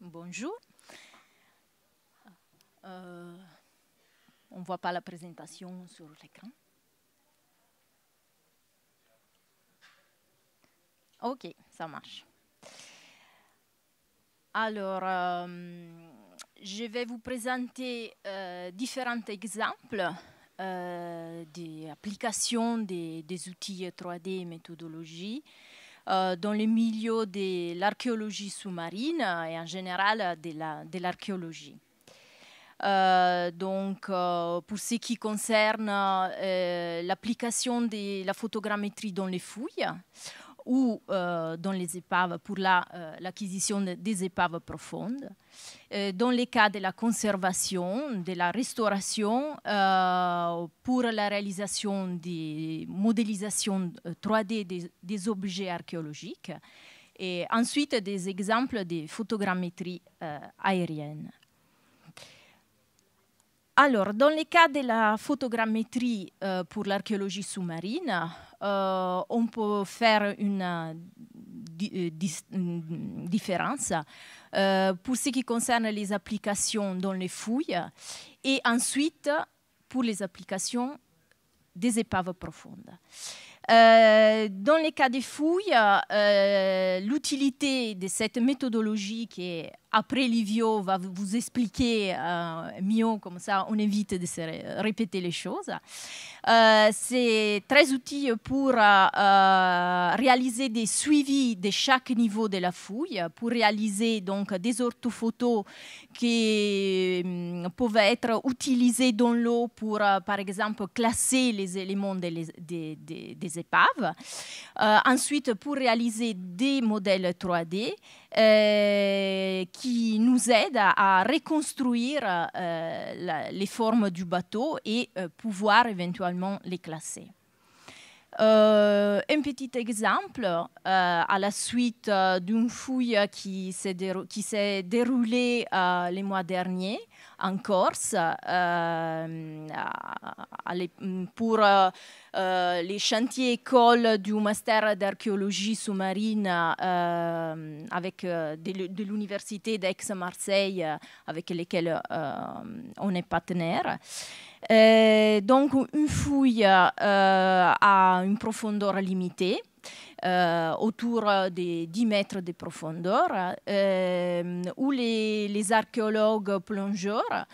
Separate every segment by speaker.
Speaker 1: Bonjour. Euh, on ne voit pas la présentation sur l'écran. Ok, ça marche. Alors, euh, je vais vous présenter euh, différents exemples des des, des outils 3D et méthodologies euh, dans le milieu de l'archéologie sous-marine et en général de l'archéologie. Euh, donc, euh, pour ce qui concerne l'application de la photogrammétrie dans les fouilles, ou euh, dans les épaves pour euh, l'acquisition des épaves profondes. Euh, dans les cas de la conservation, de la restauration, pour la réalisation des modélisations 3D des, objets archéologiques et ensuite des exemples de photogrammétrie aérienne. Alors, dans les cas de la photogrammétrie pour l'archéologie sous-marine, euh, on peut faire une, euh, euh, différence pour ce qui concerne les applications dans les fouilles et ensuite pour les applications des épaves profondes. dans les cas des fouilles, l'utilité de cette méthodologie qui est après Livio va vous expliquer euh, mieux, comme ça on évite de répéter les choses. Euh, c'est très utile pour euh, réaliser des suivis de chaque niveau de la fouille, pour réaliser donc des orthophotos qui hum, peuvent être utilisés dans l'eau pour, par exemple, classer les éléments des épaves. ensuite, pour réaliser des modèles 3D euh, qui nous aide à, reconstruire euh, les formes du bateau et euh, pouvoir éventuellement les classer. Euh, un petit exemple, euh, à la suite euh, d'une fouille qui s'est, déroulée les mois derniers en Corse pour les chantiers écoles du master d'archéologie sous-marine avec, de, l'université d'Aix-Marseille avec lesquels on est partenaire. donc une fouille à profondeur limitée, euh, autour euh, de 10 mètres de profondeur, euh, où les, archéologues plongeurs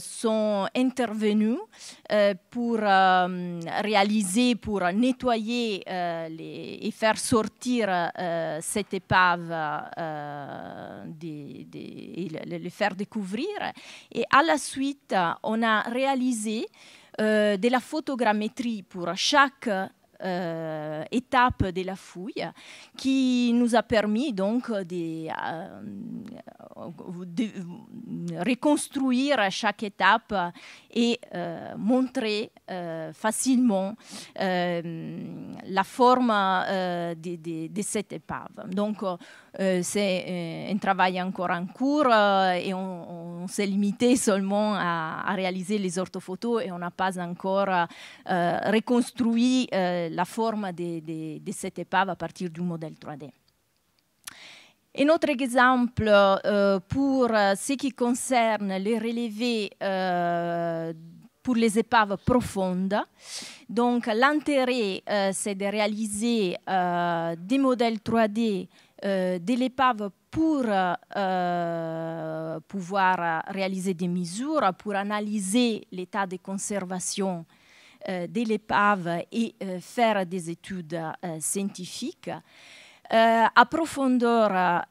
Speaker 1: sont intervenus pour réaliser, pour nettoyer et faire sortir cette épave et faire découvrir. Et à la suite, on a réalisé euh, de la photogrammétrie pour chaque euh, étape de la fouille qui nous a permis donc de, euh, reconstruire chaque étape et montrer facilement la forme de, cette épave. Euh, c'est euh, un travail encore en cours euh, et on, s'est limité seulement à, réaliser les orthophotos et on n'a pas encore reconstruit la forme de, cette épave à partir du modèle 3D. Un autre exemple pour ce qui concerne les relevés pour les épaves profondes. Donc l'intérêt, c'est de réaliser des modèles 3D euh, de l'épave pour euh, euh, pouvoir réaliser des mesures, pour analyser l'état de conservation de l'épave et faire des études scientifiques. à profondeur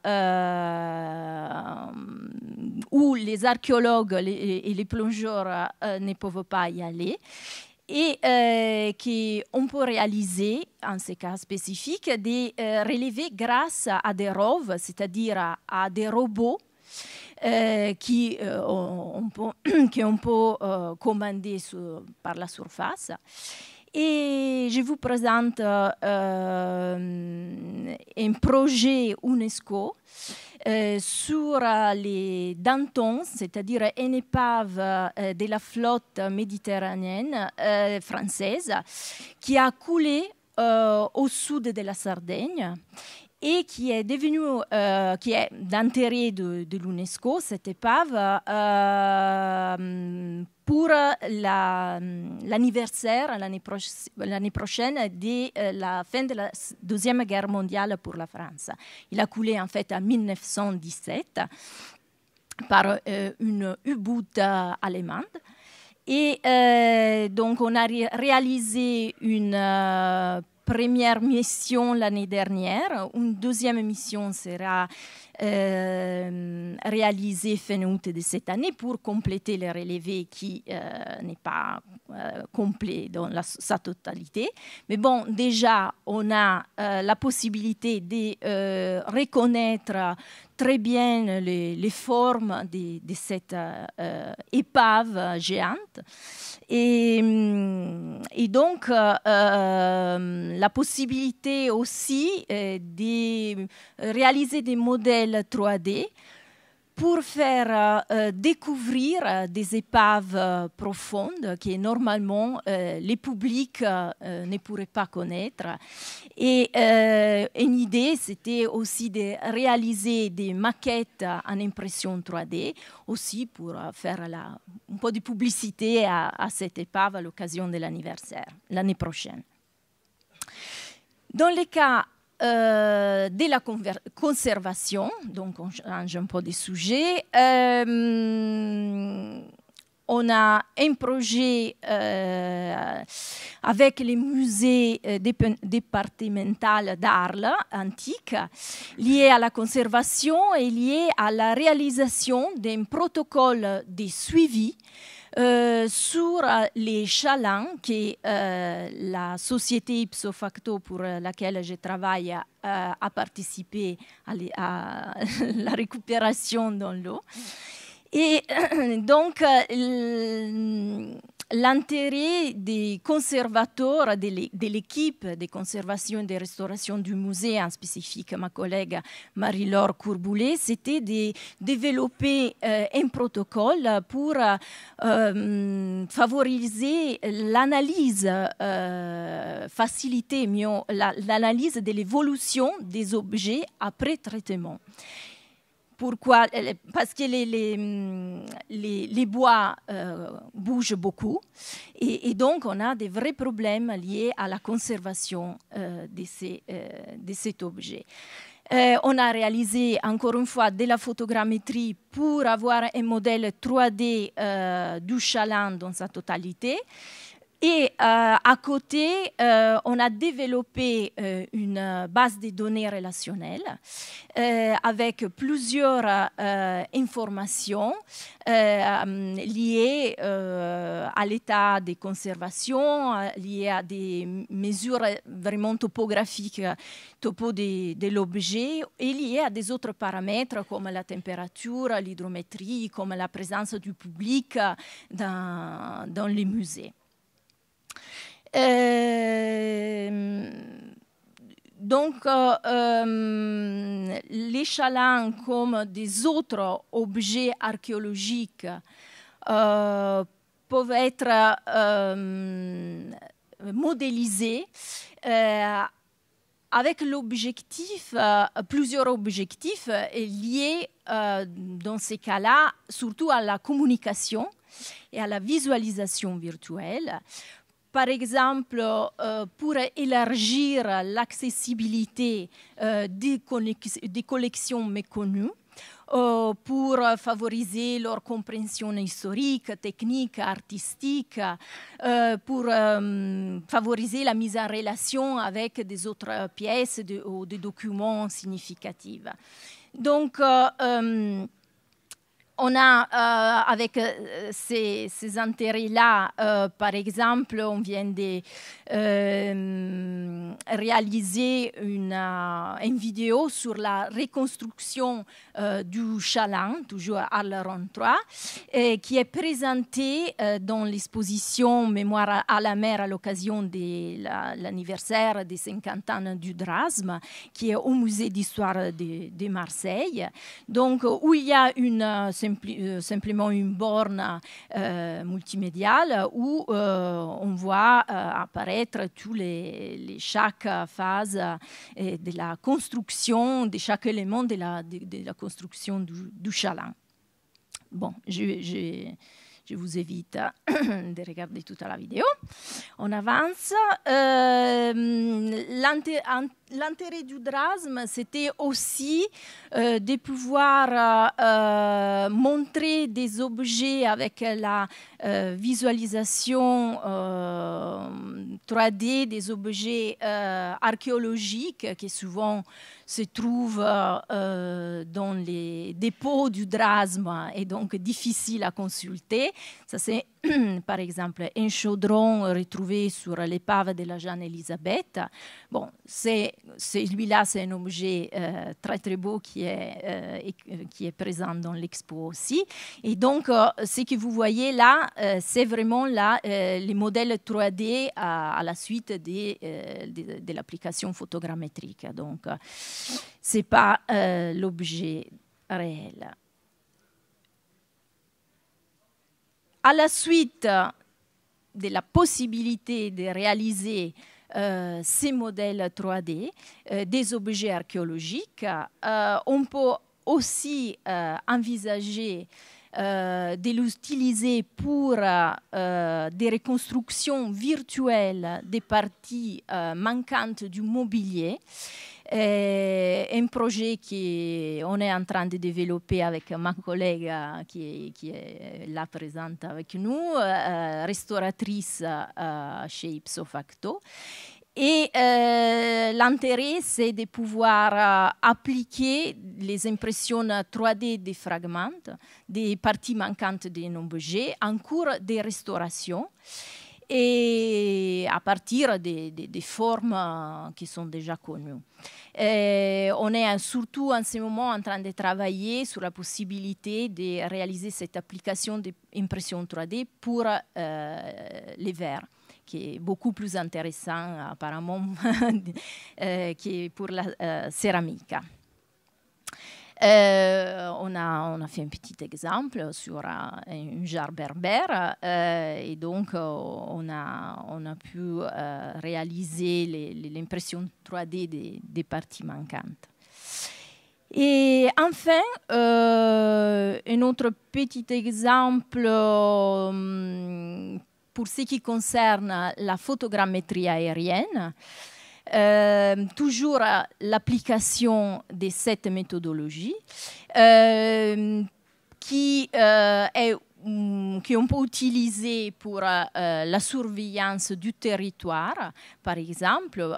Speaker 1: où les archéologues et les plongeurs ne peuvent pas y aller et euh, qu'on peut réaliser, en ces cas spécifiques, des euh, relevés grâce à des ROV, c'est-à-dire à, des robots euh, qui, on peut, qui on peut commander par la surface. Et je vous présente euh, euh, un projet UNESCO euh, sur les Dantons, c'est-à-dire une épave de la flotte méditerranéenne française qui a coulé au sud de la Sardaigne et qui est devenu, euh, qui est d'intérêt de, l'UNESCO, cette épave, euh, pour l'anniversaire l'année prochaine de euh, la fin de la Deuxième Guerre mondiale pour la France. Il a coulé en fait en 1917 par une U-boot allemande. Et donc on a réalisé une première mission l'année dernière. Une deuxième mission sera euh, réalisée fin août de cette année pour compléter le relevé qui euh, n'est pas euh, complet dans sa totalité. Mais bon, déjà, on a la possibilité de reconnaître très bien les, formes de, cette euh, épave géante. Et, euh, donc, euh, la possibilité aussi de réaliser des modèles 3D pour faire euh, euh, découvrir euh, des épaves profondes que normalement les publics ne pourraient pas connaître. Et une idée, c'était aussi de réaliser des maquettes en impression 3D, aussi pour faire un peu de publicité à, à cette épave à l'occasion de l'anniversaire l'année prochaine. Dans les cas euh, de la conservation, donc on change un peu de sujet. Euh, on a un projet euh, avec les musées départemental d'Arles antique lié à la conservation et lié à la réalisation d'un protocole de suivi euh, sur euh, les chalins, qui est euh, la société ipso facto pour laquelle je travaille, a participé à, à la récupération dans l'eau. Et donc, l'intérêt des conservateurs, de l'équipe de conservation et de restauration du musée, en spécifique ma collègue Marie-Laure Courboulet, c'était de développer euh, un protocole pour euh, favoriser l'analyse, euh, faciliter l'analyse de l'évolution des objets après traitement. Pourquoi Parce que les, les, bois euh, bougent beaucoup et, donc on a des vrais problèmes liés à la conservation euh, de, ces, euh, de, cet objet. on a réalisé encore une fois de la photogrammétrie pour avoir un modèle 3D du chaland dans sa totalité. Et euh, à côté, euh, on a développé euh, une base de données relationnelles avec plusieurs informations liées à l'état des conservations, liées à des mesures vraiment topographiques, topo de, l'objet, et liées à des autres paramètres comme la température, l'hydrométrie, comme la présence du public dans les musées. Euh, donc, euh, euh, les chalands, comme des autres objets archéologiques, euh, peuvent être modélisés avec l'objectif, plusieurs objectifs liés dans ces cas-là, surtout à la communication et à la visualisation virtuelle par exemple, euh, pour élargir l'accessibilité euh, des, collections méconnues, euh, pour favoriser leur compréhension historique, technique, artistique, pour favoriser la mise en relation avec des autres pièces ou des documents significatifs. Donc, on a, euh, avec euh, ces, intérêts-là, euh, par exemple, on vient de réaliser une, une, vidéo sur la reconstruction du Chaland, toujours à Ronde 3, et qui est présentée dans l'exposition Mémoire à la mer à l'occasion de l'anniversaire des 50 ans du Drasme, qui est au musée d'histoire de, de, Marseille. Donc, où il y a une euh, simplement une borne euh, multimédiale où euh, on voit apparaître tous les, chaque phase de la construction, de chaque élément de la, de, la construction du, du Bon, je, je, vous évite de regarder toute la vidéo. On avance. Euh, L'intérêt du drasme, c'était aussi euh, de pouvoir euh, euh, montrer des objets avec la visualisation 3D des objets archéologiques qui souvent se trouvent dans les dépôts du drasme hein, et donc difficiles à consulter. Ça, c'est par exemple, un chaudron retrouvé sur l'épave de la Jeanne Elisabeth. Bon, celui-là, c'est un objet euh, très très beau qui est, euh, euh, qui est présent dans l'expo aussi. Et donc, ce que vous voyez là, c'est vraiment là, les modèles 3D à, la suite de, de l'application photogrammétrique. Donc, n'est pas l'objet réel. À la suite de la possibilité de réaliser euh, ces modèles 3D, euh, des objets archéologiques, euh, on peut aussi envisager de l'utiliser pour des reconstructions virtuelles des parties manquantes du mobilier et eh, un projet qu'on est en train de développer avec ma collègue qui est, là présente avec nous, eh, restauratrice eh, chez Ipsofacto. Et l'intérêt, c'est de pouvoir appliquer les impressions 3D des fragments, des parties manquantes d'un objet en cours de restauration et à partir des, formes qui sont déjà connues. E on est surtout en ce moment en train de travailler sur la possibilité de réaliser cette application d'impression 3D pour euh, les verres qui est beaucoup plus intéressant apparemment euh, que pour la euh, céramique. Euh, on, a, fait un petit exemple sur euh, un, un berbère euh, et donc on, a, pu réaliser l'impression 3D des, parties manquantes. Et enfin, un autre petit exemple pour ce qui concerne la photogrammétrie aérienne. Euh, toujours l'application de cette méthodologie euh, qui, euh, est, mm, qui on peut utiliser pour la surveillance du territoire, par exemple,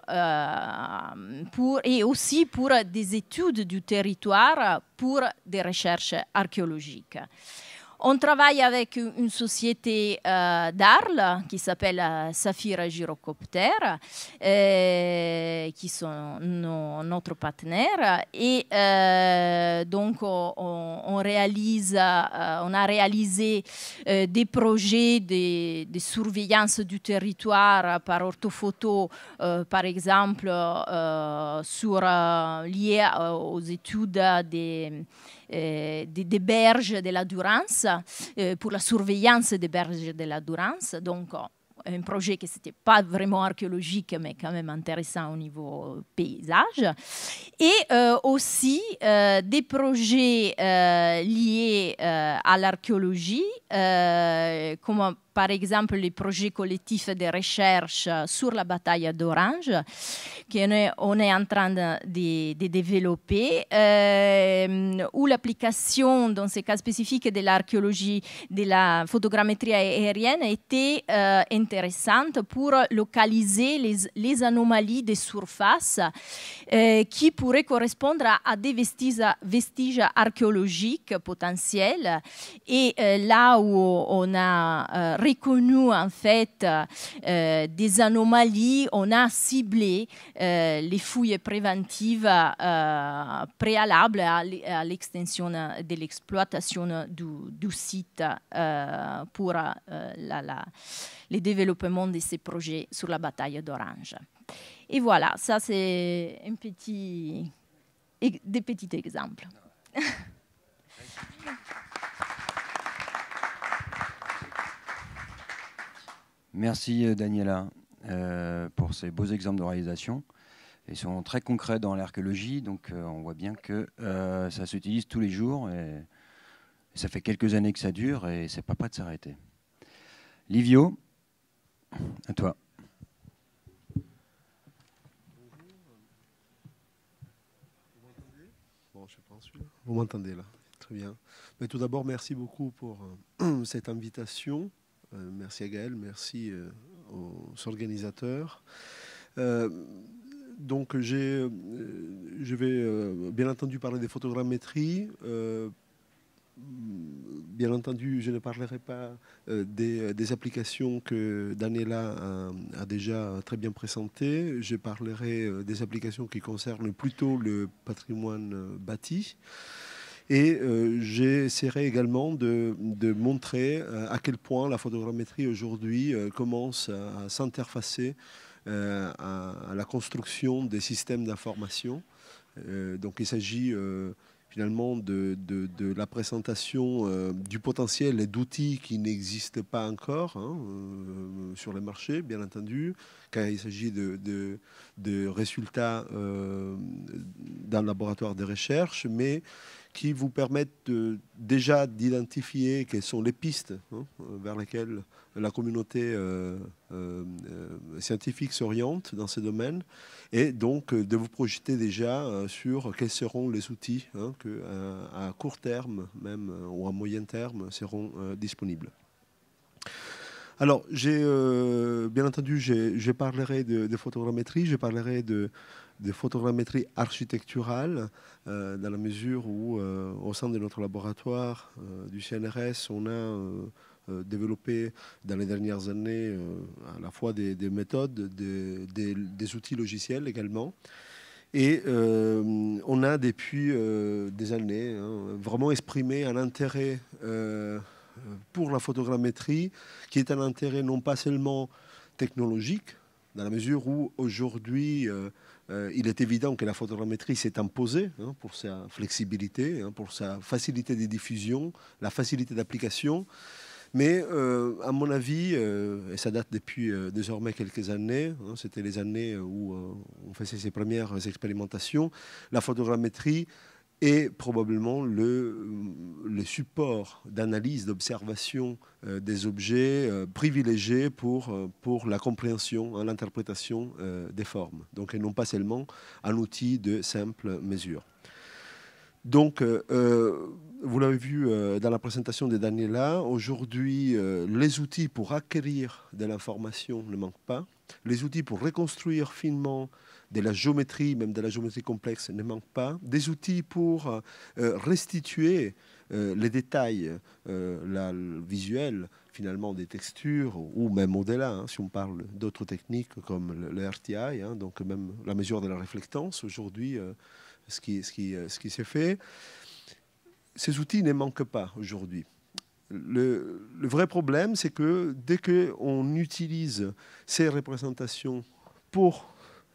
Speaker 1: pour, et aussi pour des études du territoire pour des recherches archéologiques. On travaille avec une société euh, d'Arles qui s'appelle euh, Saphira Gyrocopter, euh, qui sont notre partenaire. Et donc, on, réalise, a réalisé des projets de, surveillance du territoire par orthophoto, par exemple, sur, liés aux études des des, berges de la Durance, pour la surveillance des berges de la Durance. Donc, un projet qui n'était pas vraiment archéologique, mais quand même intéressant au niveau paysage. Et eh, aussi eh, des projets eh, liés à l'archéologie, comme par exemple les projets collectifs de recherche euh, sur la bataille d'Orange, qu'on est, on est en train de, développer, euh, où l'application, dans ces cas spécifiques, de l'archéologie, de la photogrammétrie aérienne était euh, intéressante pour localiser les, anomalies des surfaces qui pourraient correspondre à, des vestiges, vestiges, archéologiques potentiels. Et là où on a connu en fait euh, des anomalies, on a ciblé euh, les fouilles préventives euh, préalables à l'extension de l'exploitation du, site pour la, le développement de ces projets sur la bataille d'Orange. Et voilà, ça c'est un petit, e-, des petits exemples.
Speaker 2: Merci euh, Daniela euh, pour ces beaux exemples de réalisation. Ils sont très concrets dans l'archéologie, donc euh, on voit bien que ça s'utilise tous les jours et, ça fait quelques années que ça dure et c'est pas prêt de s'arrêter. Livio, à toi.
Speaker 3: Bon, je Vous m'entendez là Très bien. Mais tout d'abord, merci beaucoup pour cette invitation. Euh, merci à Gaël, merci euh, aux organisateurs. Euh, donc je vais bien entendu parler des photogrammétries. Bien entendu, je ne parlerai pas des, applications que Daniela a, déjà très bien présentées. Je parlerai des applications qui concernent plutôt le patrimoine bâti. Et euh, j'essaierai également de, montrer euh, à quel point la photogrammétrie aujourd'hui euh, commence à, s'interfacer à, la construction des systèmes d'information. donc il s'agit finalement de, la présentation du potentiel et d'outils qui n'existent pas encore hein, sur le marché, bien entendu, quand il s'agit de, résultats dans le laboratoire de recherche, mais qui vous permettent déjà d'identifier quelles sont les pistes hein, euh, vers lesquelles la communauté euh, euh, scientifique s'oriente dans ces domaines, et donc de vous projeter déjà sur quels seront les outils hein, que à, court terme même ou à moyen terme seront disponibles. Alors, j'ai bien entendu, je parlerai de, de photogrammétrie, je parlerai de, de photogrammétrie architecturale, euh, dans la mesure où, euh, au sein de notre laboratoire euh, du CNRS, on a développé dans les dernières années à la fois des, méthodes, des, outils logiciels également. Et on a depuis des années hein, vraiment exprimé un intérêt pour la photogrammétrie, qui est un intérêt non pas seulement technologique, dans la mesure où aujourd'hui euh, il est évident que la photogrammétrie s'est imposée hein, pour sa flexibilité, hein, pour sa facilité de diffusion, la facilité d'application. Mais euh, à mon avis, euh, et ça date depuis désormais quelques années, hein, c'était les années où on faisait ses premières expérimentations, la photogrammétrie et probablement le, euh, le support d'analyse, d'observation euh, des objets euh, privilégiés pour, pour la compréhension, hein, l'interprétation des formes. Donc, et non pas seulement un outil de simple mesure. Donc, vous l'avez vu dans la présentation de Daniela, aujourd'hui, les outils pour acquérir de l'information ne manquent pas. Les outils pour reconstruire finement de la géométrie, même de la géométrie complexe, ne manque pas. Des outils pour euh, restituer euh, les détails euh, visuels, finalement, des textures, ou même au-delà, hein. si on parle d'autres techniques comme le, RTI, hein, donc même la mesure de la réflectance aujourd'hui, ce qui, ce qui, ce qui s'est fait. Ces outils ne manquent pas aujourd'hui. Le, le, vrai problème, c'est que dès qu'on utilise ces représentations pour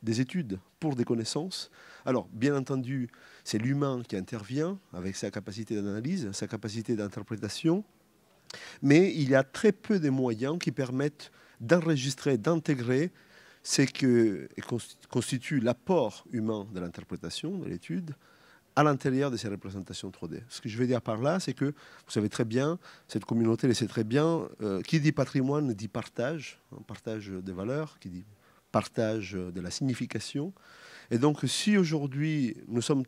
Speaker 3: des études pour des connaissances. Alors, bien entendu, c'est l'humain qui intervient avec sa capacité d'analyse, sa capacité d'interprétation, mais il y a très peu de moyens qui permettent d'enregistrer, d'intégrer ce que constitue l'apport humain de l'interprétation, de l'étude, à l'intérieur de ces représentations 3D. Ce que je veux dire par là, c'est que vous savez très bien, cette communauté le sait très bien, euh, qui dit patrimoine dit partage, hein, partage des valeurs, qui dit partage de la signification. Et donc, si aujourd'hui, nous sommes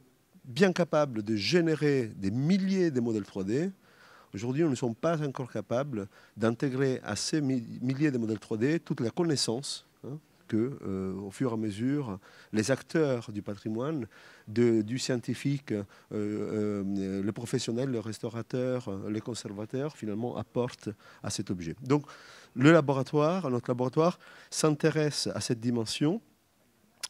Speaker 3: bien capables de générer des milliers de modèles 3D, aujourd'hui, nous ne sommes pas encore capables d'intégrer à ces milliers de modèles 3D toute la connaissance que, euh, au fur et à mesure, les acteurs du patrimoine, du scientifique, euh, euh, le professionnel, le restaurateur, les conservateurs, finalement, apportent à cet objet. Donc, le laboratoire, notre laboratoire, s'intéresse à cette dimension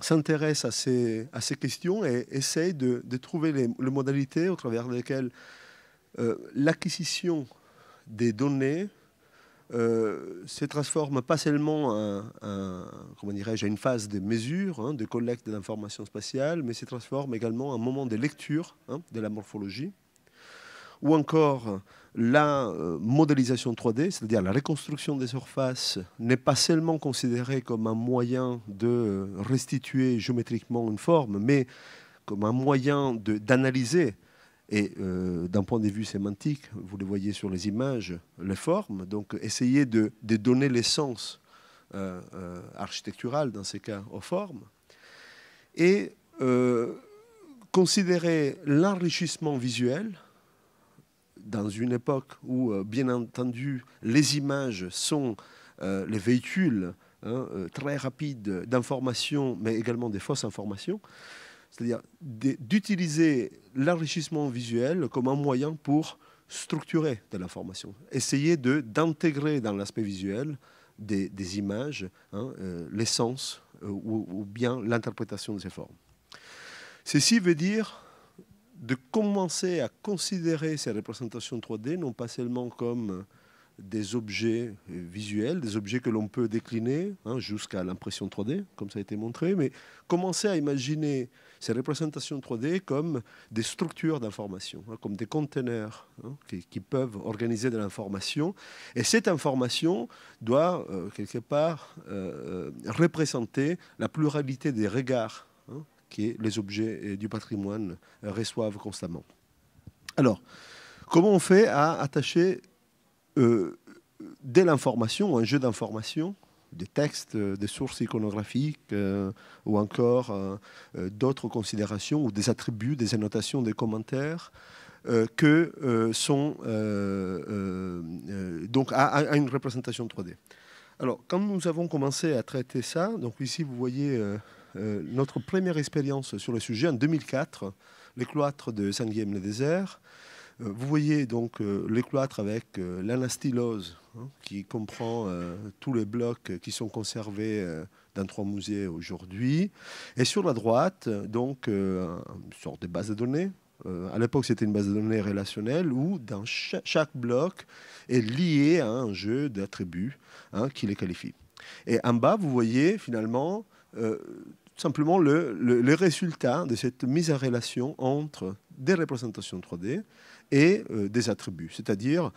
Speaker 3: s'intéresse à ces, à ces questions et essaye de, trouver les, les, modalités au travers desquelles l'acquisition des données euh, se transforme pas seulement comment dirais-je, à une phase de mesure, hein, de collecte d'informations spatiales, mais se transforme également un moment de lecture hein, de la morphologie, ou encore la euh, modélisation 3D, c'est-à-dire la reconstruction des surfaces, n'est pas seulement considérée comme un moyen de euh, restituer géométriquement une forme, mais comme un moyen d'analyser et euh, d'un point de vue sémantique, vous le voyez sur les images, les formes. Donc, essayer de, donner l'essence euh, euh, architecturale, dans ces cas, aux formes. Et considérer l'enrichissement visuel dans une époque où, bien entendu, les images sont les véhicules hein, très rapides d'informations, mais également des fausses informations c'est-à-dire d'utiliser l'enrichissement visuel comme un moyen pour structurer de l'information, essayer de d'intégrer dans l'aspect visuel des, images, hein, euh, l'essence euh, ou, bien l'interprétation de ces formes. Ceci veut dire de commencer à considérer ces représentations 3D non pas seulement comme des objets visuels, des objets que l'on peut décliner hein, jusqu'à l'impression 3D, comme ça a été montré, mais commencer à imaginer ces représentations 3D comme des structures d'information, hein, comme des conteneurs hein, qui, peuvent organiser de l'information. Et cette information doit, euh, quelque part, euh, euh, représenter la pluralité des regards que les objets du patrimoine reçoivent constamment. Alors, comment on fait à attacher euh, dès l'information, un jeu d'information, des textes, euh, des sources iconographiques euh, ou encore d'autres considérations ou des attributs, des annotations, des commentaires que sont donc à, une représentation 3D. Alors quand nous avons commencé à traiter ça, donc ici vous voyez notre première expérience sur le sujet en 2004, les cloîtres de Saint-Guillaume-le-Désert. Euh, vous voyez donc euh, les cloîtres avec euh, l'anastylose hein, qui comprend tous les blocs qui sont conservés dans trois musées aujourd'hui. Et sur la droite, donc, une sorte de base de données à l'époque, c'était une base de données relationnelle où chaque, bloc est lié à un jeu d'attributs hein, qui les qualifie. Et en bas, vous voyez finalement tout simplement le, résultat de cette mise en relation entre des représentations 3D et euh, des attributs. C'est-à-dire,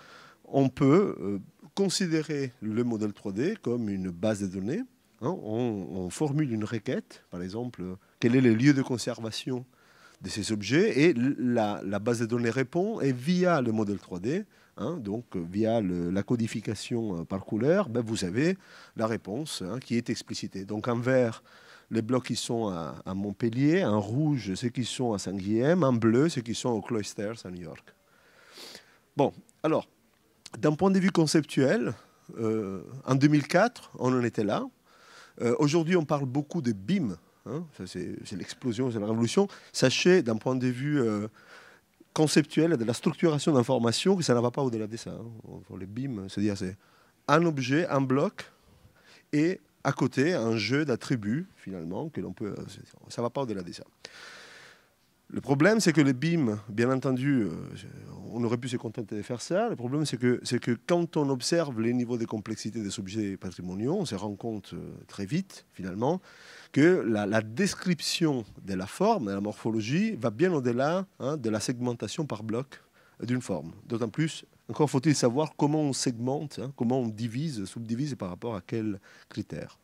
Speaker 3: on peut euh, considérer le modèle 3D comme une base de données. Hein. On, formule une requête, par exemple, quel est le lieu de conservation de ces objets, et la, base de données répond, et via le modèle 3D, hein, donc via la codification euh, par couleur, ben, vous avez la réponse hein, qui est explicitée. Donc en vert, les blocs qui sont à, Montpellier, en rouge, ceux qui sont à Saint-Guilhem, en bleu, ceux qui sont au Cloisters à New York. Bon, alors, d'un point de vue conceptuel, euh, en 2004, on en était là. Euh, aujourd'hui, on parle beaucoup de BIM. Hein, c'est l'explosion, c'est la révolution. Sachez, d'un point de vue euh, conceptuel, de la structuration d'informations, que ça ne va pas au-delà de ça. Hein. Les BIM, c'est-à-dire c'est un objet, un bloc, et à côté, un jeu d'attributs, finalement, que l'on peut... Ça ne va pas au-delà de ça. Le problème, c'est que les BIM, bien entendu, on aurait pu se contenter de faire ça. Le problème, c'est que, c'est que quand on observe les niveaux de complexité des objets patrimoniaux, on se rend compte euh, très vite, finalement, que la, description de la forme, de la morphologie, va bien au-delà hein, de la segmentation par bloc euh, d'une forme. D'autant plus, encore faut-il savoir comment on segmente, hein, comment on divise, subdivise par rapport à quels critères.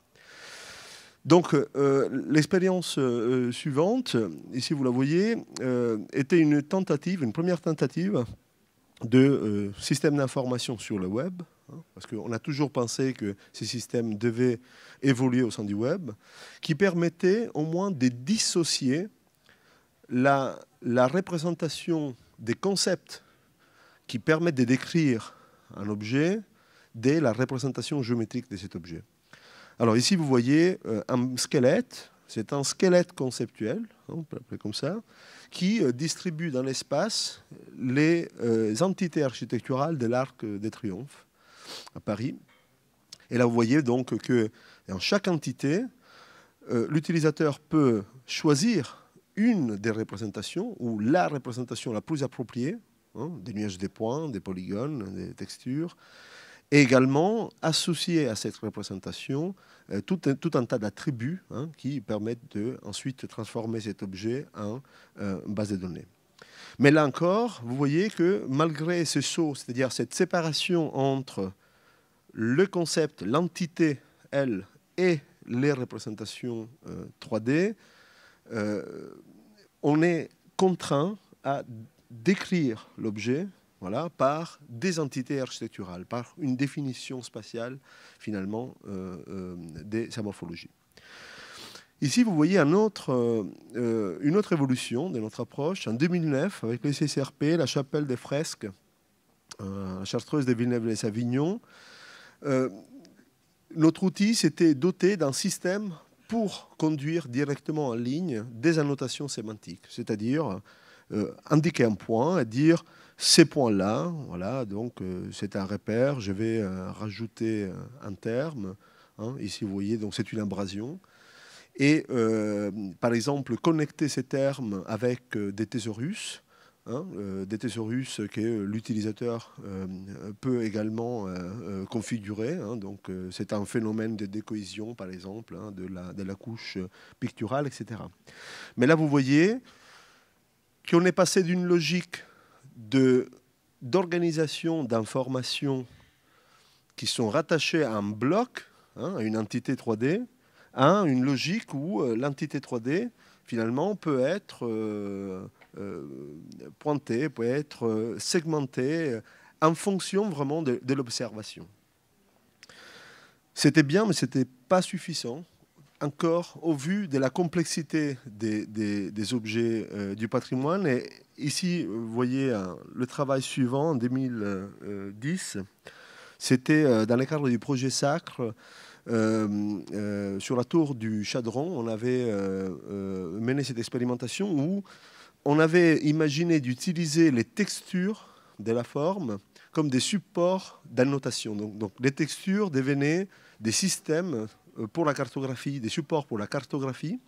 Speaker 3: Donc, euh, l'expérience suivante, ici vous la voyez, était une tentative, une première tentative de euh, systèmes d'information sur le web, hein, parce qu'on a toujours pensé que ces systèmes devaient évoluer au sein du web, qui permettaient au moins de dissocier la, représentation des concepts qui permettent de décrire un objet dès la représentation géométrique de cet objet. Alors ici, vous voyez euh, un squelette, c'est un squelette conceptuel Hein, comme ça, qui euh, distribue dans l'espace les euh, entités architecturales de l'Arc des Triomphes à Paris. Et là, vous voyez donc que dans chaque entité, euh, l'utilisateur peut choisir une des représentations ou la représentation la plus appropriée, hein, des nuages des points, des polygones, des textures, et également associer à cette représentation euh, tout, un, tas d'attributs hein, qui permettent de ensuite transformer cet objet en euh, base de données. Mais là encore, vous voyez que malgré ce saut, c'est-à-dire cette séparation entre le concept, l'entité, elle, et les représentations 3D, euh, on est contraint à décrire l'objet par des entités architecturales, par une définition spatiale finalement euh, euh, de sa morphologie. Ici, vous voyez un autre, euh, une autre évolution de notre approche. En 2009, avec les CCRP, la chapelle des fresques, la chartreuse de Villeneuve-les-Avignon, notre outil s'était doté d'un système pour conduire directement en ligne des annotations sémantiques, c'est-à-dire indiquer un point et dire ces points-là, voilà, donc euh, c'est un repère. Je vais euh, rajouter euh, un terme. Hein, ici, vous voyez, donc c'est une abrasion. Et par exemple, connecter ces termes avec des thésaurus. Hein, des thésaurus que l'utilisateur peut également configurer. Hein, donc, c'est un phénomène de décohésion, par exemple, de de, la, couche picturale, etc. Mais là, vous voyez qu'on est passé d'une logique d'organisations d'informations qui sont rattachées à un bloc, hein, à une entité 3D, à une logique où euh, l'entité 3D, finalement, peut être euh, euh, pointée, peut être segmentée en fonction vraiment de l'observation. C'était bien, mais ce n'était pas suffisant encore au vu de la complexité des, objets euh, du patrimoine. Et ici, vous voyez euh, le travail suivant en 2010. Euh, c'était dans le cadre du projet Sacre. sur la tour du Chadron, on avait mené cette expérimentation où on avait imaginé d'utiliser les textures de la forme comme des supports d'annotation. Donc, donc, les textures devenaient des systèmes euh, pour la cartographie, des supports pour la cartographie.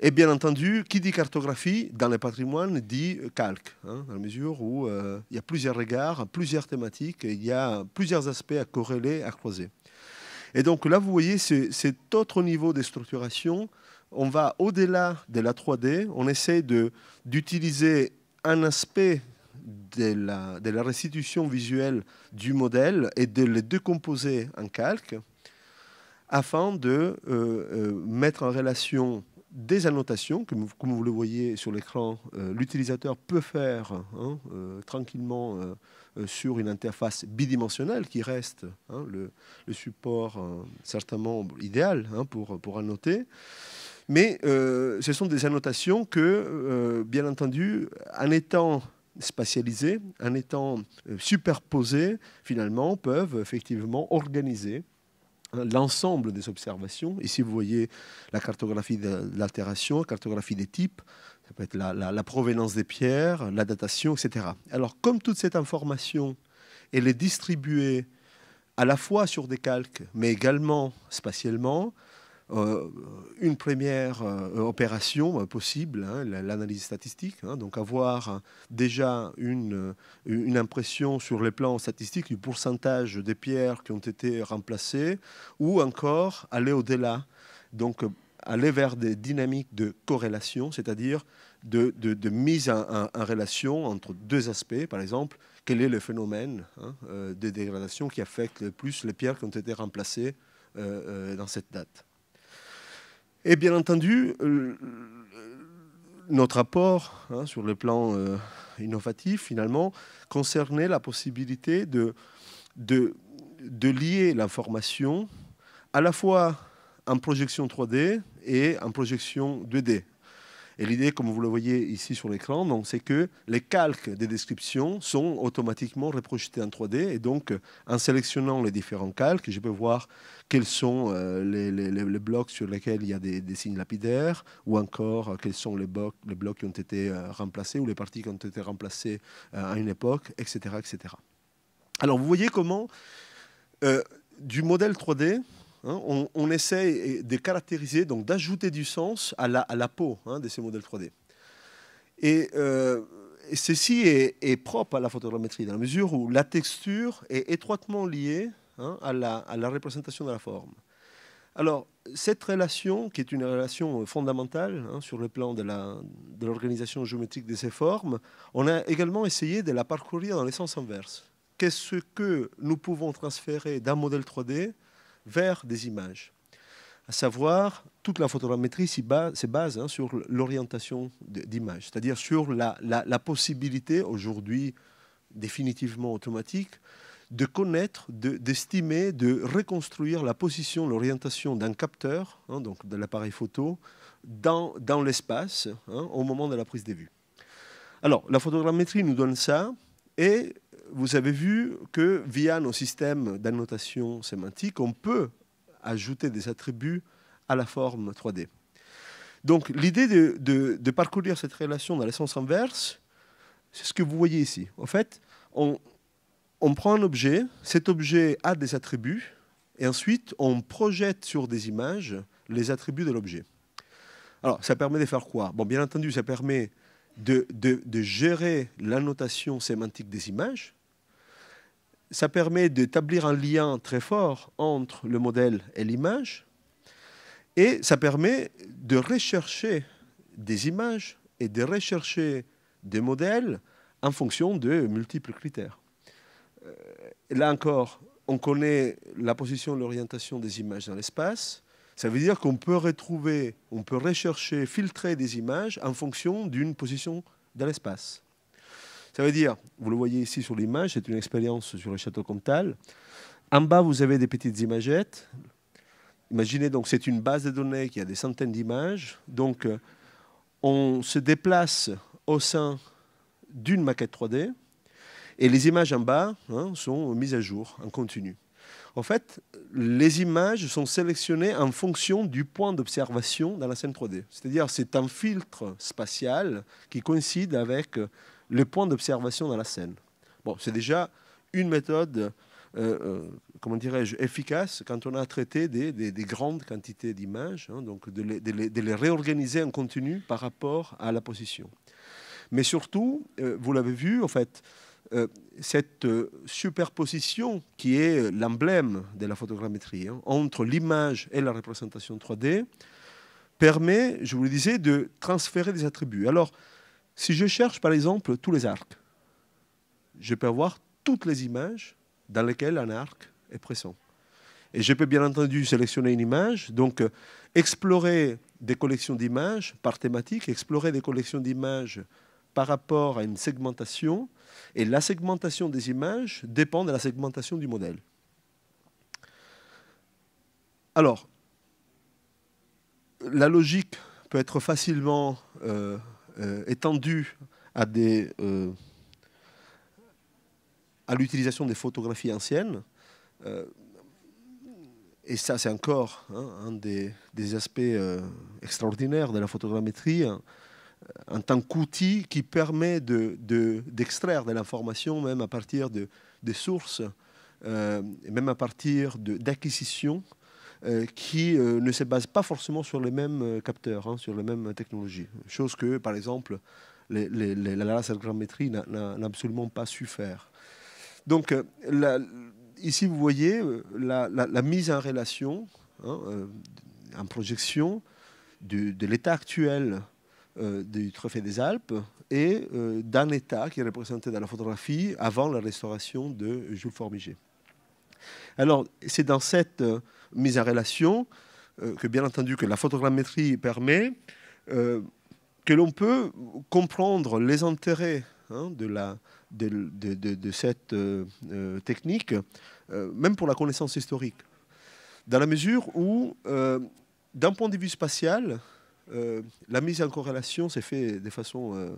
Speaker 3: Et bien entendu, qui dit cartographie dans les patrimoines dit calque, hein, dans la mesure où euh, il y a plusieurs regards, plusieurs thématiques, il y a plusieurs aspects à corréler, à croiser. Et donc là, vous voyez, cet autre niveau de structuration, on va au-delà de la 3D, on essaie d'utiliser un aspect de la, de la restitution visuelle du modèle et de le décomposer en calque afin de euh, euh, mettre en relation des annotations, que, comme vous le voyez sur l'écran, euh, l'utilisateur peut faire hein, tranquillement sur une interface bidimensionnelle qui reste hein, le, support certainement idéal hein, pour, pour annoter. Mais ce sont des annotations que, bien entendu, en étant spatialisées, en étant superposées, finalement, peuvent effectivement organiser l'ensemble des observations. Ici, vous voyez la cartographie de l'altération, la cartographie des types, ça peut être la, la, provenance des pierres, la datation, etc. Alors, comme toute cette information, elle est distribuée à la fois sur des calques, mais également spatialement, euh, une première euh, opération euh, possible, hein, l'analyse statistique. Hein, donc avoir déjà une, impression sur les plans statistiques du pourcentage des pierres qui ont été remplacées, ou encore aller au-delà. Donc aller vers des dynamiques de corrélation, c'est-à-dire de, mise en, relation entre deux aspects, par exemple, quel est le phénomène hein, de dégradation qui affecte le plus les pierres qui ont été remplacées dans cette date. Et bien entendu, euh, notre apport hein, sur le plan euh, innovatif, finalement, concernait la possibilité de, de, de lier l'information à la fois en projection 3D et en projection 2D. Et l'idée, comme vous le voyez ici sur l'écran, c'est que les calques des descriptions sont automatiquement reprojetés en 3D. Et donc, en sélectionnant les différents calques, je peux voir quels sont euh, les, blocs sur lesquels il y a des, signes lapidaires, ou encore euh, quels sont les blocs, les blocs qui ont été euh, remplacés ou les parties qui ont été remplacées à une époque, etc. etc. Alors, vous voyez comment, du modèle 3D, Hein, on, essaye essaie de caractériser, donc d'ajouter du sens à la, peau hein, de ces modèles 3D. Euh, et, ceci est, propre à la photogrammétrie, dans la mesure où la texture est étroitement liée hein, à, la, représentation de la forme. Alors, cette relation, qui est une relation fondamentale sur le plan de l'organisation géométrique de ces formes, on a également essayé de la parcourir dans les sens inverse. Qu'est-ce que nous pouvons transférer d'un modèle 3D vers des images. À savoir, toute la photogrammétrie se base, hein, sur l'orientation d'image, c'est-à-dire sur la, possibilité aujourd'hui définitivement automatique de connaître, d'estimer, de, reconstruire la position, l'orientation d'un capteur, hein, donc de l'appareil photo, dans, dans l'espace hein, au moment de la prise de vue. Alors, la photogrammétrie nous donne ça, et vous avez vu que via nos systèmes d'annotation sémantique, on peut ajouter des attributs à la forme 3D. Donc l'idée de, parcourir cette relation dans le sens inverse, c'est ce que vous voyez ici. En fait, on, prend un objet, cet objet a des attributs, et ensuite on projette sur des images les attributs de l'objet. Alors, ça permet de faire quoi Bon, bien entendu, ça permet de gérer l'annotation sémantique des images, ça permet d'établir un lien très fort entre le modèle et l'image, et ça permet de rechercher des images et de rechercher des modèles en fonction de multiples critères. Euh, là encore, on connaît la position, et l'orientation des images dans l'espace. Ça veut dire qu'on peut retrouver, on peut rechercher, filtrer des images en fonction d'une position dans l'espace. Ça veut dire, vous le voyez ici sur l'image, c'est une expérience sur le château Comtal. En bas, vous avez des petites imagettes. Imaginez donc, c'est une base de données qui a des centaines d'images. Donc, euh, on se déplace au sein d'une maquette 3D et les images en bas hein, sont mises à jour en continu. En fait, les images sont sélectionnées en fonction du point d'observation dans la scène 3D. C'est-à-dire, c'est un filtre spatial qui coïncide avec le point d'observation dans la scène. Bon, c'est déjà une méthode, euh, euh, comment dirais-je, efficace quand on a traité des, grandes quantités d'images, hein, donc de les, réorganiser en contenu par rapport à la position. Mais surtout, euh, vous l'avez vu, en fait, cette superposition qui est l'emblème de la photogrammétrie hein, entre l'image et la représentation 3D permet, je vous le disais, de transférer des attributs. Alors, si je cherche, par exemple, tous les arcs, je peux avoir toutes les images dans lesquelles un arc est présent. Et je peux bien entendu sélectionner une image, donc euh, explorer des collections d'images par thématique, explorer des collections d'images par rapport à une segmentation, et la segmentation des images dépend de la segmentation du modèle. Alors, la logique peut être facilement euh, étendue euh, à, euh, à l'utilisation des photographies anciennes. Euh, et ça, c'est encore hein, un des, aspects extraordinaires de la photogrammétrie hein, en tant qu'outil qui permet d'extraire de, l'information même à partir de, sources, même à partir d'acquisitions euh, qui euh, ne se basent pas forcément sur les mêmes euh, capteurs, hein, sur les mêmes technologies. Chose que, par exemple, la laser n'a absolument pas su faire. Donc, ici, vous voyez la, mise en relation, hein, en projection de, l'état actuel du Trophée des Alpes et d'un état qui est représenté dans la photographie avant la restauration de Jules Formigé. Alors, c'est dans cette mise en relation, euh, que bien entendu que la photogrammétrie permet, euh, que l'on peut comprendre les intérêts hein, de, la, de, cette euh, technique, même pour la connaissance historique, dans la mesure où, d'un point de vue spatial, la mise en corrélation s'est faite de façon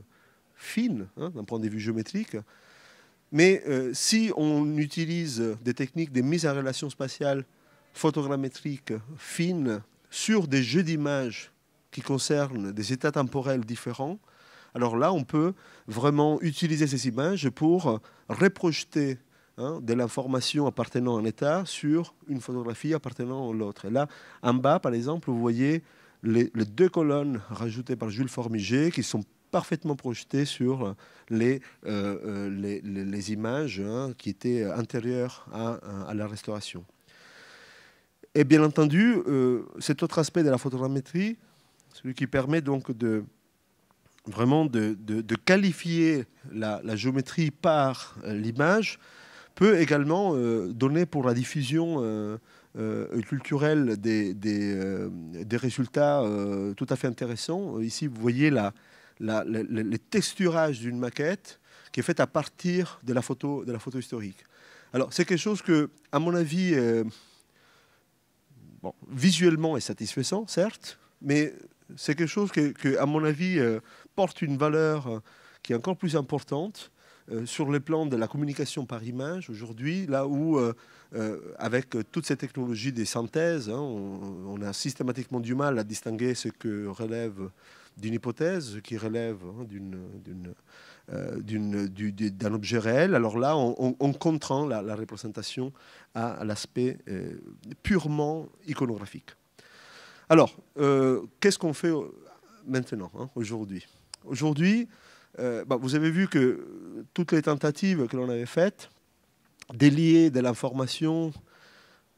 Speaker 3: fine, hein, d'un point de vue géométrique, mais si on utilise des techniques de mise en relation spatiale photogrammétriques fines sur des jeux d'images qui concernent des états temporels différents, alors là, on peut vraiment utiliser ces images pour reprojeter hein, de l'information appartenant à un état sur une photographie appartenant à l'autre. Et là, en bas, par exemple, vous voyez les, deux colonnes rajoutées par Jules Formigé qui sont parfaitement projetées sur les, euh, euh, images hein, qui étaient antérieures à la restauration. Et bien entendu, euh, cet autre aspect de la photogrammétrie, celui qui permet donc de vraiment de, qualifier la, géométrie par euh, l'image, peut également euh, donner pour la diffusion culturelle des, des, résultats tout à fait intéressants. Ici, vous voyez la, la, les d'une maquette qui est faite à partir de la photo, de la photo historique. Alors, c'est quelque chose que, à mon avis, visuellement est satisfaisant, certes, mais c'est quelque chose que, à mon avis, euh, porte une valeur euh, qui est encore plus importante euh, sur le plan de la communication par image aujourd'hui, là où, avec toutes ces technologies des synthèses, hein, on, a systématiquement du mal à distinguer ce que relève d'une hypothèse, ce qui relève hein, d'une euh, d'un objet réel. Alors là, on, contraint la, représentation à, l'aspect euh, purement iconographique. Alors, euh, qu'est-ce qu'on fait maintenant, hein, aujourd'hui Aujourd'hui, bah, vous avez vu que toutes les tentatives que l'on avait faites, délier de l'information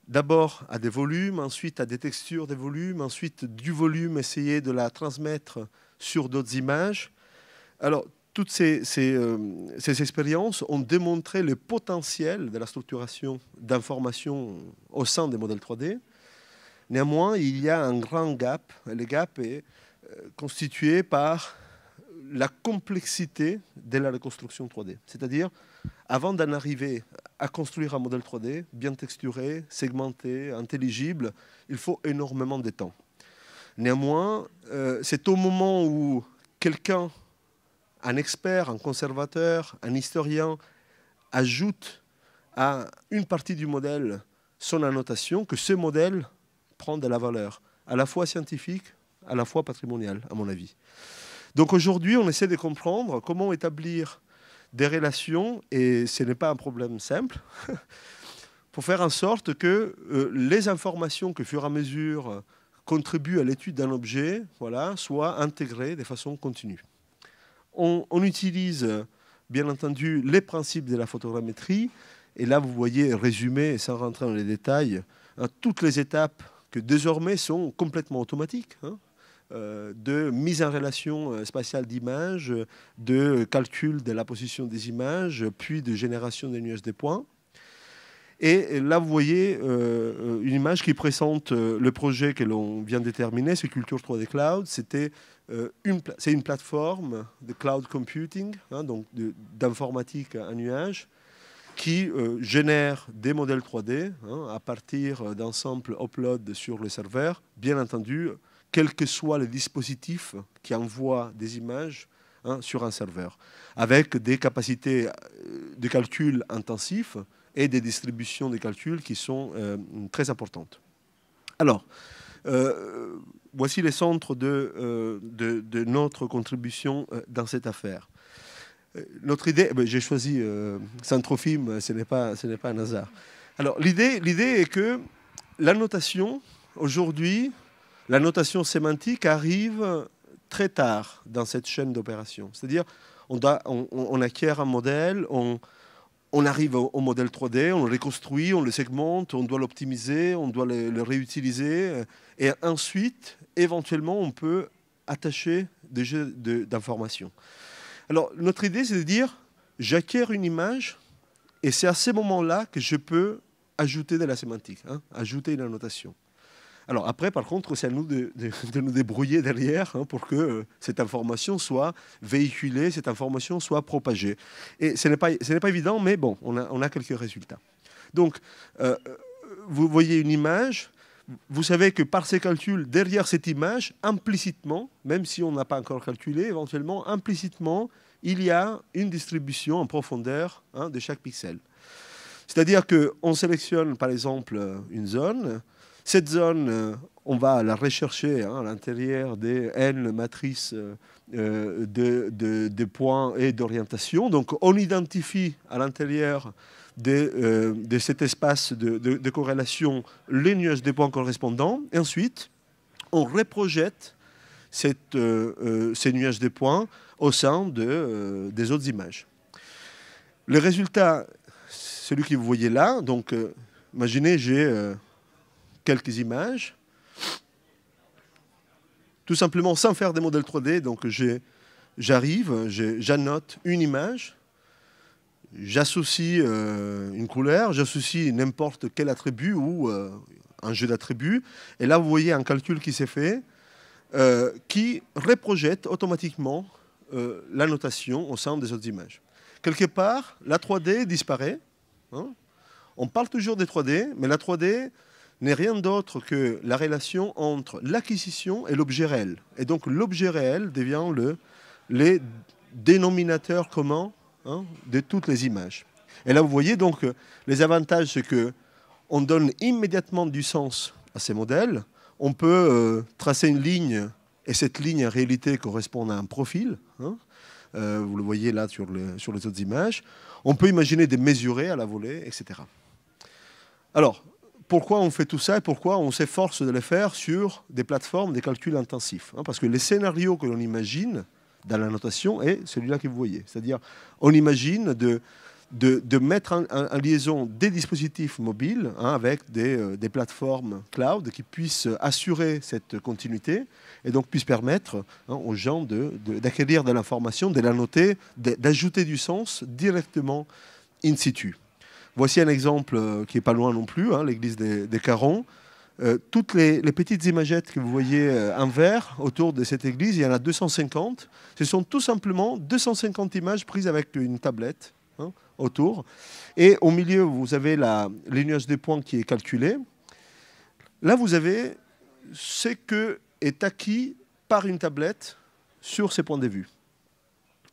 Speaker 3: d'abord à des volumes, ensuite à des textures des volumes, ensuite du volume, essayer de la transmettre sur d'autres images. Alors, toutes euh, ces, expériences ont démontré le potentiel de la structuration d'informations au sein des modèles 3D. Néanmoins, il y a un grand gap. Le gap est euh, constitué par la complexité de la reconstruction 3D. C'est-à-dire, avant d'en arriver à construire un modèle 3D bien texturé, segmenté, intelligible, il faut énormément de temps. Néanmoins, euh, c'est au moment où quelqu'un un expert, un conservateur, un historien ajoute à une partie du modèle son annotation, que ce modèle prend de la valeur, à la fois scientifique, à la fois patrimoniale, à mon avis. Donc aujourd'hui, on essaie de comprendre comment établir des relations, et ce n'est pas un problème simple, pour faire en sorte que euh, les informations que, fur et à mesure, contribuent à l'étude d'un objet, voilà, soient intégrées de façon continue on, utilise bien entendu les principes de la photogrammétrie. Et là, vous voyez résumé, sans rentrer dans les détails, hein, toutes les étapes que désormais sont complètement automatiques. Hein. Euh, de mise en relation euh, spatiale d'images, de calcul de la position des images, puis de génération des nuages des points. Et là, vous voyez euh, une image qui présente le projet que l'on vient de terminer, c'est Culture 3D Cloud. C'était euh, c'est une plateforme de cloud computing, hein, donc d'informatique à nuage, qui euh, génère des modèles 3D hein, à partir d'ensembles upload sur le serveur, bien entendu, quel que soit le dispositif qui envoie des images hein, sur un serveur, avec des capacités euh, de calcul intensif et des distributions de calcul qui sont très importantes. Alors, voici les centres de, euh, de, notre contribution euh, dans cette affaire. Euh, notre idée, ben, j'ai choisi Centrofim, ce n'est pas, pas un hasard. Alors l'idée est que la notation, aujourd'hui, la notation sémantique arrive très tard dans cette chaîne d'opération. C'est-à-dire, on, on, acquiert un modèle, on, on arrive au, modèle 3D, on le reconstruit, on le segmente, on doit l'optimiser, on doit le, réutiliser. Et ensuite, éventuellement, on peut attacher des jeux d'informations. Alors, notre idée, c'est de dire, j'acquiers une image, et c'est à ce moment-là que je peux ajouter de la sémantique, hein, ajouter une annotation. Alors après, par contre, c'est à nous de, nous débrouiller derrière hein, pour que euh, cette information soit véhiculée, cette information soit propagée. Et ce n'est pas, pas évident, mais bon, on a, quelques résultats. Donc, euh, euh, vous voyez une image, vous savez que par ces calculs, derrière cette image, implicitement, même si on n'a pas encore calculé, éventuellement, implicitement, il y a une distribution en profondeur hein, de chaque pixel. C'est-à-dire qu'on sélectionne, par exemple, une zone. Cette zone, on va la rechercher hein, à l'intérieur des n matrices euh, de points et d'orientation. Donc, on identifie à l'intérieur euh, de, cet espace de, corrélation les nuages des points correspondants. Et ensuite, on reprojette euh, euh, ces nuages de points au sein de, des autres images. Le résultat, celui que vous voyez là, donc imaginez, j'ai quelques images, tout simplement sans faire des modèles 3D, donc j'arrive, j'annote une image, j'associe euh, une couleur, j'associe n'importe quel attribut ou euh, un jeu d'attributs. Et là, vous voyez un calcul qui s'est fait euh, qui reprojette automatiquement la notation au sein des autres images. Quelque part, la 3D disparaît. Hein. On parle toujours des 3D, mais la 3D n'est rien d'autre que la relation entre l'acquisition et l'objet réel. Et donc l'objet réel devient le, les dénominateurs communs Hein, de toutes les images. Et là, vous voyez donc euh, les avantages, c'est que on donne immédiatement du sens à ces modèles. On peut euh, tracer une ligne, et cette ligne en réalité correspond à un profil. Hein. Euh, vous le voyez là sur, sur les autres images. On peut imaginer des mesurés à la volée, etc. Alors, pourquoi on fait tout ça et pourquoi on s'efforce de le faire sur des plateformes, des calculs intensifs hein, Parce que les scénarios que l'on imagine, dans la notation est celui-là que vous voyez. C'est-à-dire, on imagine de, de, mettre en, liaison des dispositifs mobiles hein, avec euh, des, plateformes cloud qui puissent assurer cette continuité et donc puissent permettre hein, aux gens d'acquérir de, l'information, de la noter, d'ajouter du sens directement in situ. Voici un exemple euh, qui n'est pas loin non plus, hein, l'église des Carons. Euh, toutes les, petites imagettes que vous voyez euh, en vert autour de cette église, il y en a 250. Ce sont tout simplement 250 images prises avec une tablette hein, autour. Et au milieu, vous avez la lignage des points qui est calculée. Là, vous avez ce que est acquis par une tablette sur ces points de vue.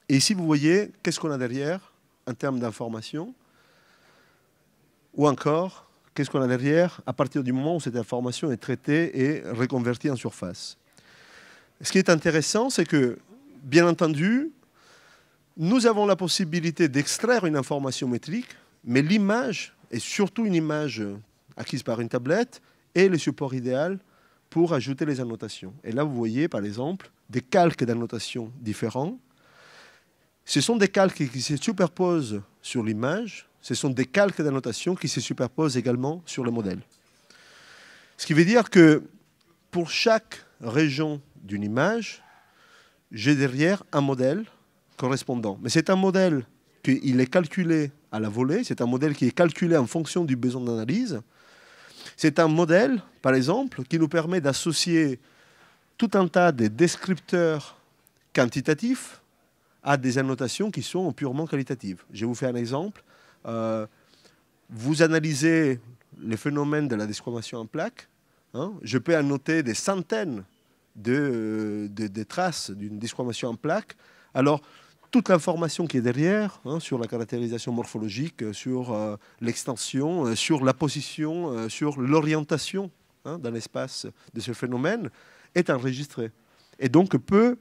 Speaker 3: Et ici, vous voyez qu'est-ce qu'on a derrière en termes d'information ou encore qu'est-ce qu'on a derrière à partir du moment où cette information est traitée et reconvertie en surface. Ce qui est intéressant, c'est que, bien entendu, nous avons la possibilité d'extraire une information métrique, mais l'image, et surtout une image acquise par une tablette, est le support idéal pour ajouter les annotations. Et là, vous voyez, par exemple, des calques d'annotations différents. Ce sont des calques qui se superposent sur l'image ce sont des calques d'annotation qui se superposent également sur le modèle. Ce qui veut dire que pour chaque région d'une image, j'ai derrière un modèle correspondant. Mais c'est un modèle qui est calculé à la volée, c'est un modèle qui est calculé en fonction du besoin d'analyse. C'est un modèle, par exemple, qui nous permet d'associer tout un tas de descripteurs quantitatifs à des annotations qui sont purement qualitatives. Je vous fais un exemple. Euh, vous analysez le phénomène de la disquamation en plaque. Hein. je peux annoter des centaines de, traces d'une disquamation en plaque. Alors, toute l'information qui est derrière, hein, sur la caractérisation morphologique, sur euh, l'extension, euh, sur la position, sur l'orientation hein, dans l'espace de ce phénomène, est enregistrée. Et donc peut,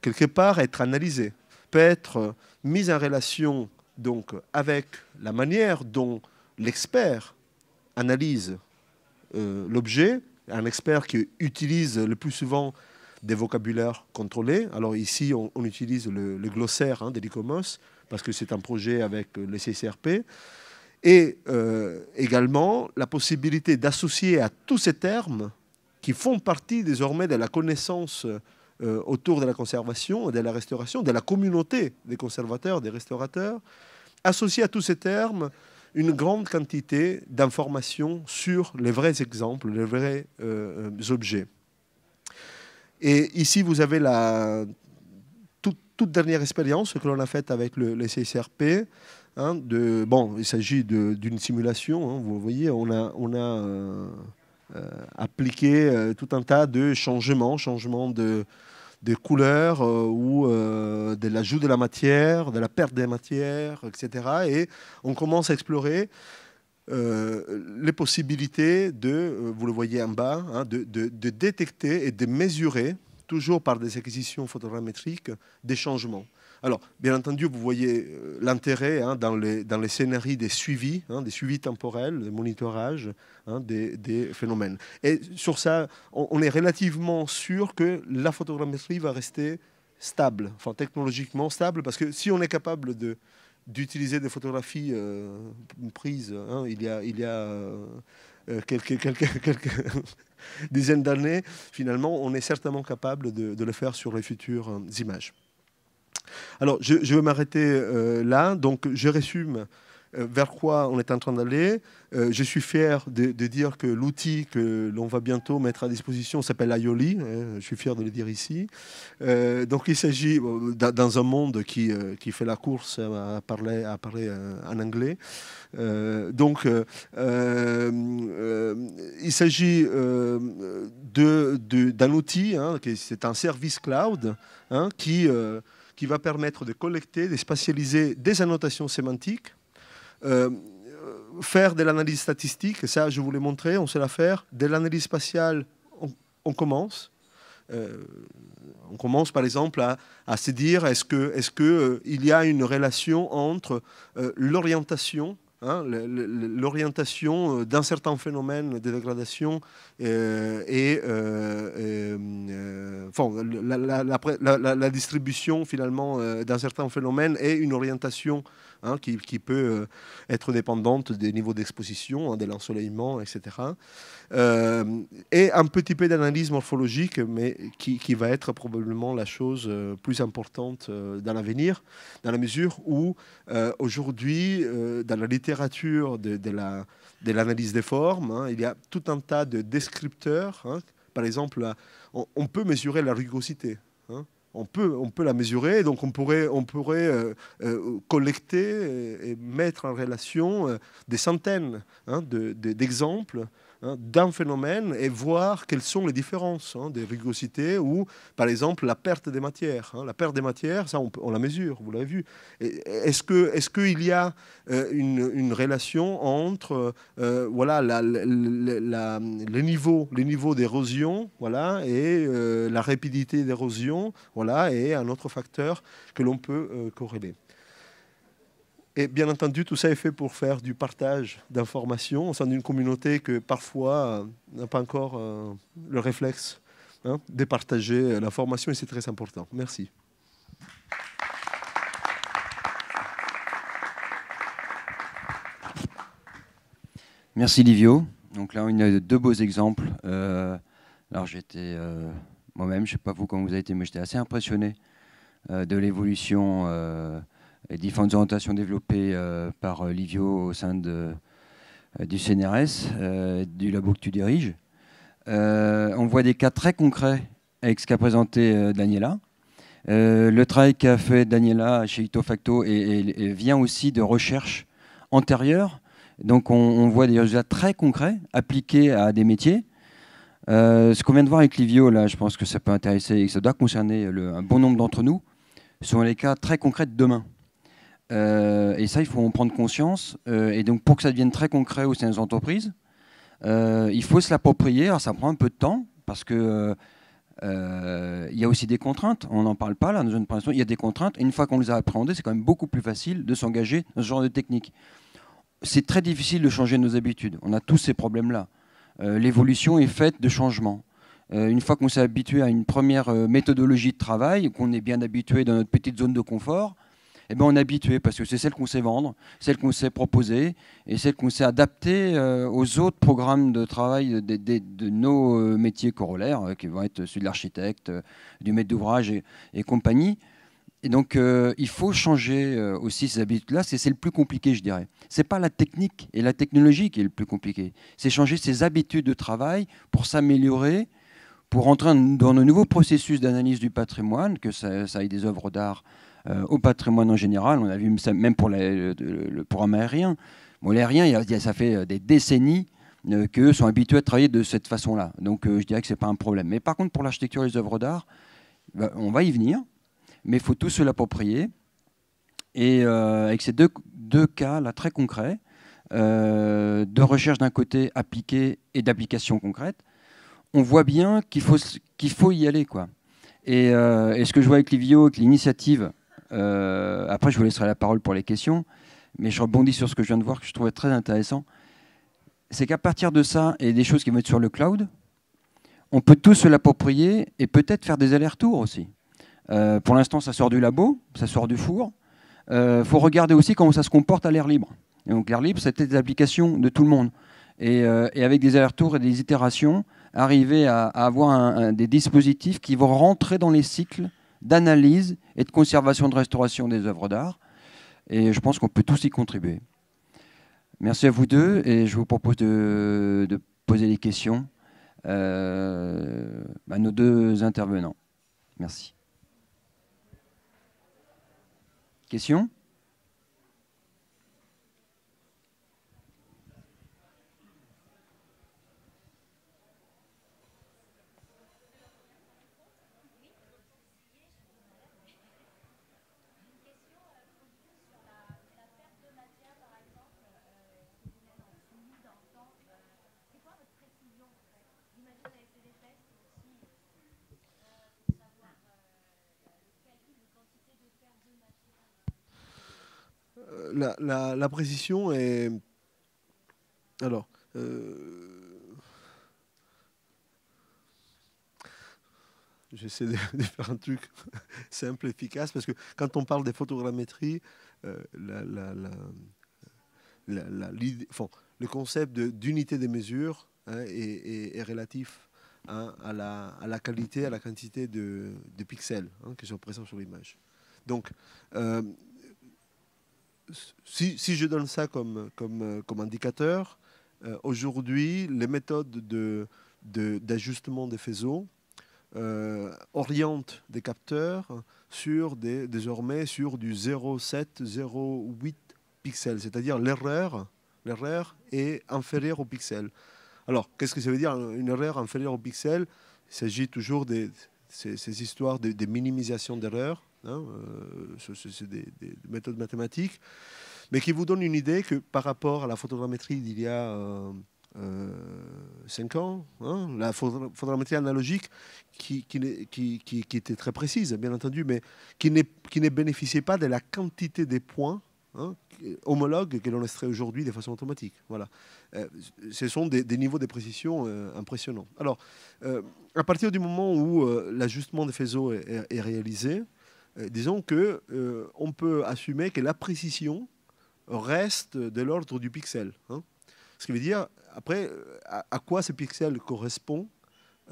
Speaker 3: quelque part, être analysée, peut être mise en relation donc avec la manière dont l'expert analyse euh, l'objet, un expert qui utilise le plus souvent des vocabulaires contrôlés. Alors ici, on, utilise le, glossaire glossaire hein, l'e-commerce parce que c'est un projet avec le CCRP. Et euh, également la possibilité d'associer à tous ces termes qui font partie désormais de la connaissance euh, autour de la conservation, de la restauration, de la communauté des conservateurs, des restaurateurs, associent à tous ces termes une grande quantité d'informations sur les vrais exemples, les vrais euh, objets. Et ici, vous avez la toute, dernière expérience que l'on a faite avec le, les CICRP. Hein, de, bon, il s'agit d'une simulation, hein, vous voyez, on a... On a euh, euh, appliquer euh, tout un tas de changements, changements de, de couleurs euh, ou de l'ajout de la matière, de la perte des matières, etc. Et on commence à explorer les possibilités de, vous le voyez en bas, hein, de, de, détecter et de mesurer toujours par des acquisitions photogrammétriques, des changements. Alors, bien entendu, vous voyez euh, l'intérêt hein, dans, les, dans scénarii des suivis, hein, des suivis temporels, des monitorages hein, des, phénomènes. Et sur ça, on, est relativement sûr que la photogrammétrie va rester stable, enfin technologiquement stable, parce que si on est capable de d'utiliser des photographies euh, prises il y a, il y a euh, euh, quelques, dizaines d'années, finalement, on est certainement capable de, le faire sur les futures euh, images. Alors, je, vais m'arrêter euh, là. Donc, je résume euh, vers quoi on est en train d'aller. Euh, je suis fier de, dire que l'outil que l'on va bientôt mettre à disposition s'appelle Aioli. Hein, je suis fier de le dire ici. Euh, donc il s'agit, dans un monde qui, qui fait la course à parler, à parler en anglais, donc il s'agit d'un outil, hein, c'est un service cloud hein, qui qui va permettre de collecter, de spatialiser des annotations sémantiques euh, euh, faire de l'analyse statistique, ça je vous l'ai montré, on sait la faire. De l'analyse spatiale, on, commence. Euh, on commence par exemple à, se dire est-ce que est-ce que il y a une relation entre l'orientation hein, l'orientation d'un certain phénomène de dégradation et, la, la, distribution finalement d'un certain phénomène et une orientation Hein, qui, peut euh, être dépendante des niveaux d'exposition, des hein, de l'ensoleillement, etc. Euh, et un petit peu d'analyse morphologique, mais qui, va être probablement la chose euh, plus importante dans l'avenir, dans la mesure où aujourd'hui, dans la littérature de, de l'analyse des formes. Hein, il y a tout un tas de descripteurs. Par exemple, on, peut mesurer la rugosité on peut, on peut la mesurer, donc on pourrait, on pourrait euh, euh, collecter et, mettre en relation euh, des centaines hein, d'exemples. Hein, d'un phénomène et voir quelles sont les différences hein, des rugosités ou, par exemple, la perte des matières. Hein. La perte des matières, ça, on, la mesure, vous l'avez vu. Est-ce qu'il est qu'il y a euh, une, relation entre le euh, voilà, niveaux, d'érosion voilà, et euh, la rapidité d'érosion voilà, et un autre facteur que l'on peut corréler et bien entendu, tout ça est fait pour faire du partage d'informations au sein d'une communauté que parfois euh, n'a pas encore euh, le réflexe hein, de partager euh, l'information et c'est très important. Merci.
Speaker 2: Merci Livio. Donc là, on a deux beaux exemples. alors j'étais moi-même, je ne sais pas vous quand vous avez été, mais j'étais assez impressionné de l'évolution les différentes orientations développées euh, par euh, Livio au sein euh, du CNRS, du labo que tu diriges. on voit des cas très concrets avec ce qu'a présenté Daniela. le travail qu'a fait Daniela chez Itofacto et, vient aussi de recherches antérieures. Donc on, voit des résultats très concrets appliqués à des métiers. ce qu'on vient de voir avec Livio, là, je pense que ça peut intéresser et que ça doit concerner le, un bon nombre d'entre nous, sont les cas très concrets de demain. Euh, et ça, il faut en prendre conscience. Euh, et donc, pour que ça devienne très concret au sein des entreprises, euh, il faut se l'approprier. ça prend un peu de temps parce que il y a aussi des contraintes. On n'en parle pas là Il y a des contraintes. Et une fois qu'on les a appréhendées, c'est quand même beaucoup plus facile de s'engager dans ce genre de technique. C'est très difficile de changer nos habitudes. On a tous ces problèmes-là. L'évolution est faite de changements. une fois qu'on s'est habitué à une première méthodologie de travail, qu'on est bien habitué dans notre petite zone de confort, eh ben, on est habitué parce que c'est celle qu'on sait vendre, celle qu'on sait proposer et celle qu'on sait adapter euh, aux autres programmes de travail de, nos euh, métiers corollaires, euh, qui vont être celui de l'architecte, du maître d'ouvrage et, compagnie. Et donc, il faut changer aussi ces habitudes-là. C'est le plus compliqué, je dirais. C'est pas la technique et la technologie qui est le plus compliqué. C'est changer ses habitudes de travail pour s'améliorer, pour entrer dans nos nouveaux processus d'analyse du patrimoine, que ça, ça ait des œuvres d'art euh, au patrimoine en général. On a vu même pour le, programme aérien. Bon, l'aérien, ça fait euh, des décennies euh, qu'eux sont habitués à travailler de cette façon-là. Donc je dirais que ce n'est pas un problème. Mais par contre, pour l'architecture et les œuvres d'art, bah, on va y venir, mais il faut tout se l'approprier. Et avec ces deux, deux cas là très concrets, de recherche d'un côté appliquée et d'application concrète, on voit bien qu'il faut, qu'il faut y aller. Quoi. Et, et ce que je vois avec Livio, avec l'initiative euh, après, je vous laisserai la parole pour les questions, mais je rebondis sur ce que je viens de voir que je trouvais très intéressant. C'est qu'à partir de ça et des choses qui vont être sur le cloud, on peut tous se l'approprier et peut-être faire des allers-retours aussi. Euh, pour l'instant, ça sort du labo, ça sort du four. Il euh, faut regarder aussi comment ça se comporte à l'air libre. Et donc l'air libre, c'était des applications de tout le monde. Et, avec des allers-retours et des itérations, arriver à, avoir des dispositifs qui vont rentrer dans les cycles d'analyse et de conservation de restauration des œuvres d'art. Et je pense qu'on peut tous y contribuer. Merci à vous deux et je vous propose de, poser des questions euh, à nos deux intervenants. Merci. Question
Speaker 3: la, précision est. Alors. Euh, j'essaie de, faire un truc simple, efficace, parce que quand on parle des photogrammétrie, euh, la, le concept d'unité de, des mesures hein, est, relatif hein, à, la, qualité, à la quantité de, pixels hein, qui sont présents sur l'image. Donc, euh, si, je donne ça comme, comme, euh, comme indicateur, euh, aujourd'hui, les méthodes d'ajustement de, des faisceaux euh, orientent des capteurs sur des, désormais sur du 0,7, 0,8 pixels, c'est-à-dire l'erreur, l'erreur est inférieure au pixel. Alors, qu'est-ce que ça veut dire une erreur inférieure au pixel Il s'agit toujours de ces, histoires de, de minimisation d'erreurs hein, euh, c'est des, méthodes mathématiques, mais qui vous donnent une idée que par rapport à la photogrammétrie d'il y a 5 euh, euh, ans, hein, la photogrammétrie analogique qui, qui, était très précise, bien entendu, mais qui, ne bénéficiait pas de la quantité des points hein, homologues que l'on extrait aujourd'hui de façon automatique. Voilà. ce sont des, niveaux de précision impressionnants. Alors, à partir du moment où l'ajustement des faisceaux est réalisé, euh, disons que euh, on peut assumer que la précision reste de l'ordre du pixel. Hein. Ce qui veut dire, après, à, quoi ce pixel correspond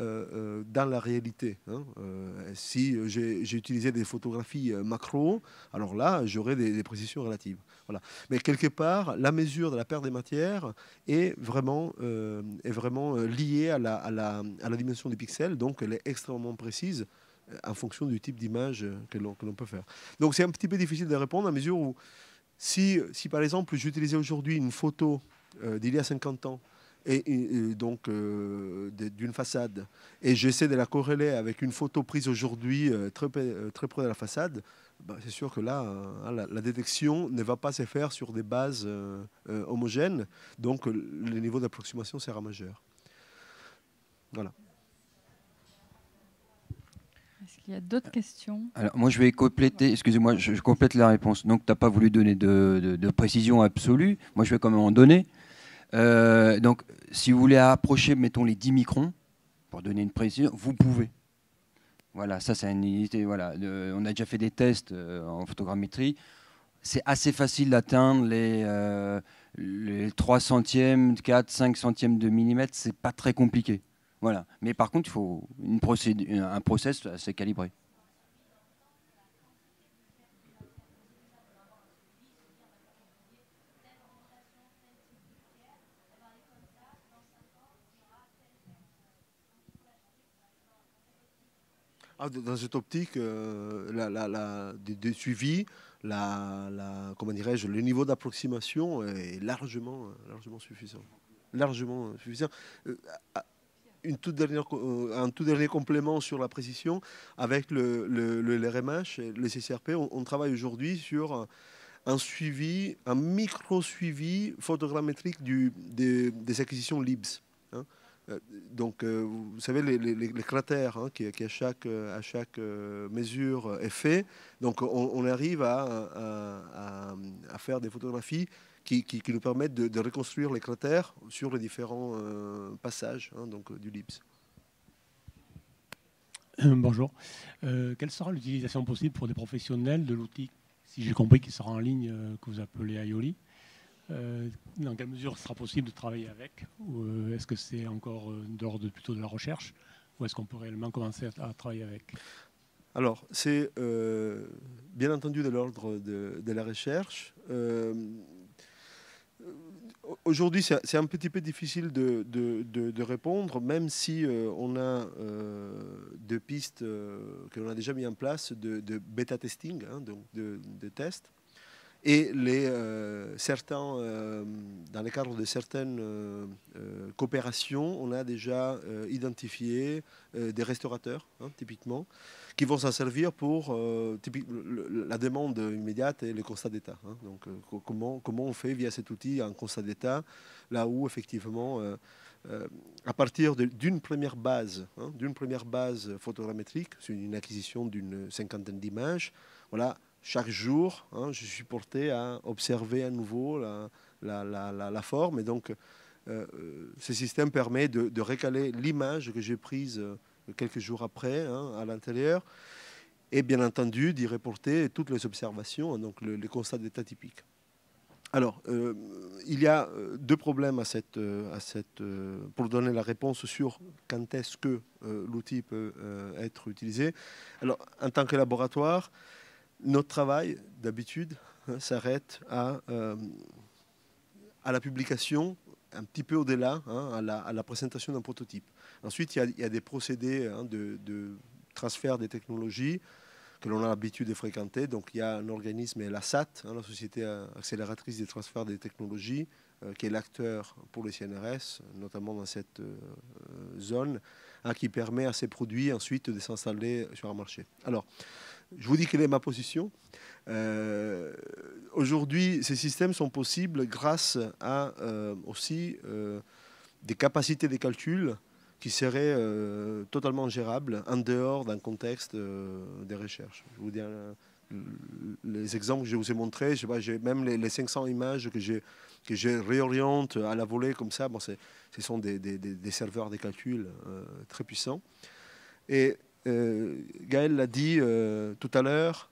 Speaker 3: euh, dans la réalité. Hein. si j'ai utilisé des photographies macro, alors là, j'aurais des, précisions relatives. Mais quelque part, la mesure de la perte des matières est vraiment, liée à la, dimension du pixel. donc elle est extrêmement précise euh, en fonction du type d'image euh, que l'on peut faire. Donc c'est un petit peu difficile de répondre à mesure où si, par exemple j'utilisais aujourd'hui une photo euh, d'il y a 50 ans et, donc d'une façade et j'essaie de la corréler avec une photo prise aujourd'hui très, près de la façade, bah, c'est sûr que là, hein, la, la, détection ne va pas se faire sur des bases homogènes, donc le niveau d'approximation sera majeur. Voilà.
Speaker 2: Est-ce qu'il y a d'autres questions Alors, moi, je vais compléter, excusez-moi, je, complète la réponse. Donc, tu n'as pas voulu donner de, précision absolue. Moi, je vais quand même en donner. Euh, donc, si vous voulez approcher, mettons, les 10 microns, pour donner une précision, vous pouvez. Voilà, ça, c'est une unité. Voilà. on a déjà fait des tests euh, en photogrammétrie. C'est assez facile d'atteindre les, euh, les 3 centièmes, 4, 5 centièmes de millimètre. C'est pas très compliqué. Voilà. Mais par contre, il faut une procédure, un process assez calibré.
Speaker 3: Ah, dans cette optique euh, la, la, la, de, suivi, la, comment dirais-je, le niveau d'approximation est largement, largement suffisant. Largement suffisant. Euh, à, ah, toute dernière, euh, un tout dernier complément sur la précision. Avec le, le, le RMH et le CCRP, on, travaille aujourd'hui sur un suivi, un micro-suivi photogrammétrique du, des, acquisitions LIBS. Hein. Euh, donc, euh, vous savez, les, cratères hein, qui, à chaque, à chaque mesure est fait. Donc, on, arrive à, faire des photographies qui, nous permettent de, reconstruire les cratères sur les différents euh, passages hein, donc, euh, du LIPS. Euh, bonjour. quelle sera l'utilisation possible pour des professionnels de l'outil, si j'ai compris qu'il sera en ligne,
Speaker 2: que vous appelez IOLI Dans quelle mesure sera possible de travailler avec Ou est-ce que c'est encore dehors de, plutôt de la recherche Ou est-ce qu'on peut réellement commencer à, travailler avec
Speaker 3: alors, c'est bien entendu de l'ordre de, de, la recherche. Aujourd'hui, c'est un petit peu difficile de, répondre, même si euh, on a euh, deux pistes euh, que l'on a déjà mis en place de, bêta testing, hein, donc de, tests. Et euh, certains, dans le cadre de certaines coopérations, on a déjà identifié des restaurateurs, hein, typiquement, qui vont s'en servir pour euh, la demande immédiate et le constat d'État. Hein. Donc, euh, comment, on fait via cet outil un constat d'État, là où effectivement. Euh, à partir d'une première base, hein, d'une première base photogrammétrique, c'est une acquisition d'une cinquantaine d'images. Voilà, chaque jour, hein, je suis porté à observer à nouveau la, forme. Et donc, ce système permet de, de récaler l'image que j'ai prise quelques jours après, hein, à l'intérieur, et bien entendu d'y reporter toutes les observations, hein, donc les constats d'état typique. Alors, euh, il y a euh, deux problèmes à cette, euh, à pour donner la réponse sur quand est-ce que l'outil peut être utilisé. Alors, en tant que laboratoire, notre travail, d'habitude, hein, s'arrête à, à la publication, un petit peu au-delà, à la présentation d'un prototype. Ensuite, il y a, des procédés hein, de, transfert des technologies que l'on a l'habitude de fréquenter. Donc, il y a un organisme, la SAT, hein, la Société accélératrice des transferts des technologies, euh, qui est l'acteur pour les CNRS, notamment dans cette euh, zone, hein, qui permet à ces produits ensuite de s'installer sur un marché. Alors, je vous dis quelle est ma position. Euh, aujourd'hui, ces systèmes sont possibles grâce à aussi des capacités de calcul qui serait euh, totalement gérable en dehors d'un contexte euh, des recherches. Je vous dis, euh, les exemples que je vous ai montrés, je sais pas, même les, 500 images que je, que je réoriente à la volée comme ça, bon, ce sont des, des, des, serveurs de calcul très puissants. Et Gaël l'a dit tout à l'heure,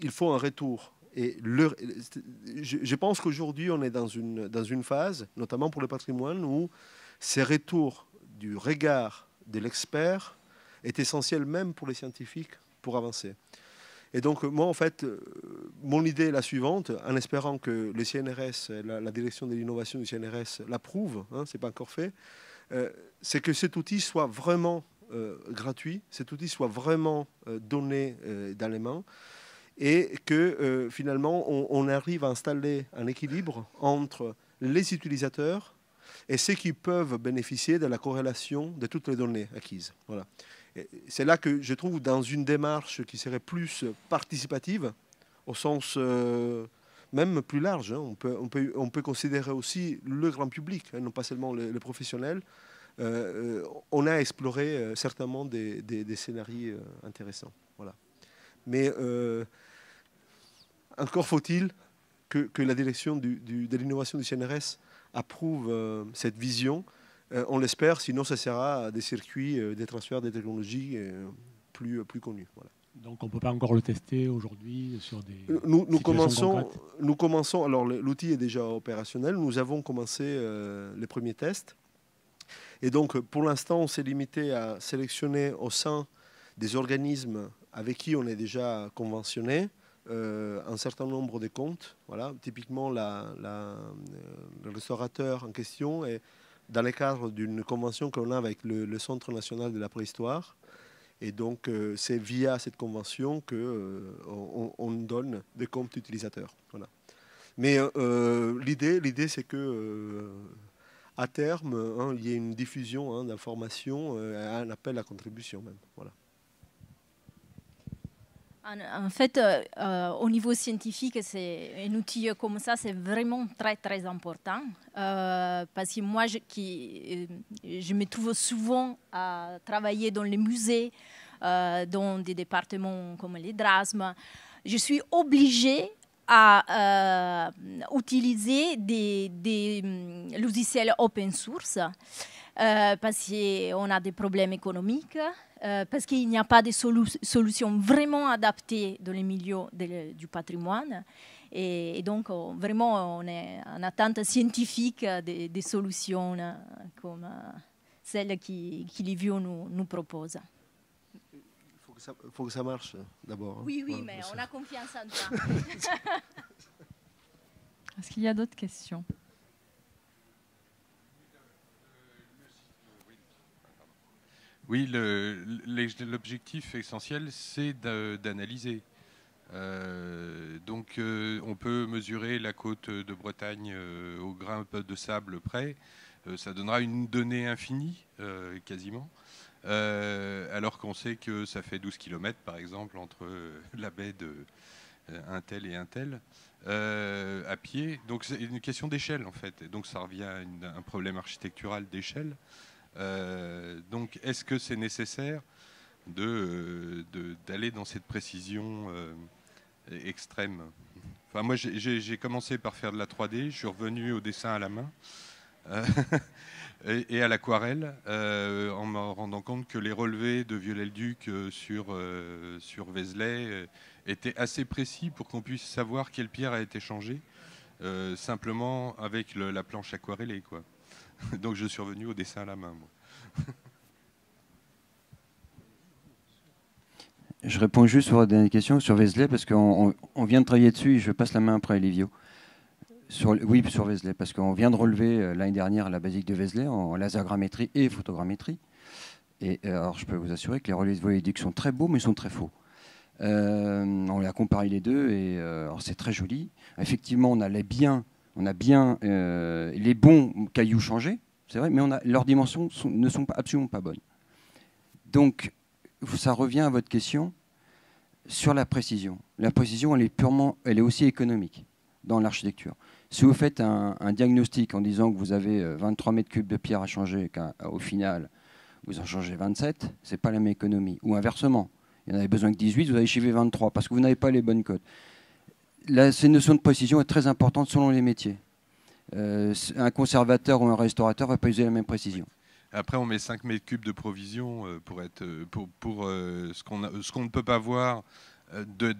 Speaker 3: il faut un retour. Et le, je, je, pense qu'aujourd'hui, on est dans une, dans une phase, notamment pour le patrimoine, où ces retours du regard de l'expert est essentiel même pour les scientifiques pour avancer. Et donc, moi, en fait, euh, mon idée est la suivante, en espérant que le CNRS, la, direction de l'innovation du CNRS l'approuve, hein, ce n'est pas encore fait, euh, c'est que cet outil soit vraiment euh, gratuit, cet outil soit vraiment donné dans les mains et que finalement, on, arrive à installer un équilibre entre les utilisateurs et ceux qui peuvent bénéficier de la corrélation de toutes les données acquises. Voilà. C'est là que je trouve dans une démarche qui serait plus participative, au sens euh, même plus large, hein. on, peut, on, peut, on, peut, considérer aussi le grand public, hein, non pas seulement les, professionnels, euh, euh, on a exploré certainement des, scénarios intéressants. Voilà. Mais encore faut-il que, la direction de l'innovation du CNRS approuve euh, cette vision. Euh, on l'espère, sinon ça sera des circuits, euh, des transferts, des technologies plus, plus connus. Donc on ne peut pas encore le tester aujourd'hui sur des. Nous, nous commençons, nous commençons. Alors l'outil est déjà opérationnel. Nous avons commencé les premiers tests. Et donc pour l'instant, on s'est limité à sélectionner au sein des organismes avec qui on est déjà conventionné euh, un certain nombre de comptes. Voilà. Typiquement, euh, le restaurateur en question est dans le cadre d'une convention qu'on a avec le, Centre national de la préhistoire. Et donc, euh, c'est via cette convention qu'on on donne des comptes utilisateurs. Voilà. Mais l'idée, l'idée, c'est que à terme, hein, il y ait une diffusion hein, d'informations, un appel à contribution même. Voilà.
Speaker 1: En, fait, euh, euh, au niveau scientifique, c'est un outil comme ça, c'est vraiment très très important euh, parce que moi, je, qui, je me trouve souvent à travailler dans les musées, dans des départements comme les drasmes. Je suis obligée à utiliser des, des hum, logiciels open source parce qu'on a des problèmes économiques. Euh, parce qu'il n'y a pas de solutions solution vraiment adaptée dans les milieux du patrimoine. Et, donc, euh, vraiment, on est en attente scientifique des, solutions euh, comme celles qui, qui l'IVIO nous, nous propose.
Speaker 3: Il faut que ça, marche d'abord.
Speaker 4: Hein. Oui, oui, mais on a
Speaker 1: confiance en toi.
Speaker 4: Est-ce qu'il y a d'autres questions Oui, l'objectif essentiel, c'est d'analyser. Euh, donc euh, on peut mesurer la côte de Bretagne euh, au grain de sable près. ça donnera une donnée infinie, quasiment. alors qu'on sait que ça fait 12 km, par exemple, entre la baie de un tel et un tel, à pied. Donc c'est une question d'échelle, en fait. donc ça revient à un problème architectural d'échelle. Euh, donc, est-ce que c'est nécessaire euh, d'aller de, dans cette précision euh, extrême Enfin, moi, j'ai commencé par faire de la 3D, je suis revenu au dessin à la main et, à l'aquarelle, en me rendant compte que les relevés de Viollet-le-Duc sur, sur Vézelay étaient assez précis pour qu'on puisse savoir quelle pierre a été changée, simplement avec la planche aquarellée. Quoi. Donc je suis revenu au dessin à la main.
Speaker 2: Je réponds juste sur la dernière question sur Vézelay, parce qu'on vient de travailler dessus et je passe la main après à Livio. oui, sur Vézelay, parce qu'on vient de relever euh, l'année dernière la basique de Vézelay en lasergrammétrie et photogrammétrie. Et euh, alors, je peux vous assurer que les relais de volédique sont très beaux, mais sont très faux. Euh, on a comparé les deux et euh, c'est très joli. Effectivement, on allait bien on a bien euh, les bons cailloux changés, c'est vrai, mais leurs dimensions ne sont absolument pas bonnes. Donc, ça revient à votre question sur la précision. La précision, elle est purement, elle est aussi économique dans l'architecture. Si vous faites un, diagnostic en disant que vous avez 23 euh, mètres cubes de pierre à changer, qu'au final, vous en changez 27, c'est pas la même économie. Ou inversement, il n'y en avait besoin que 18, vous avez chiffré 23 parce que vous n'avez pas les bonnes cotes la, cette notion de précision est très importante selon les métiers. Euh, un conservateur ou un restaurateur ne va pas user la même
Speaker 4: précision. Après, on met 5 mètres cubes de provision euh, pour, être, euh, pour, pour ce qu'on ne peut pas voir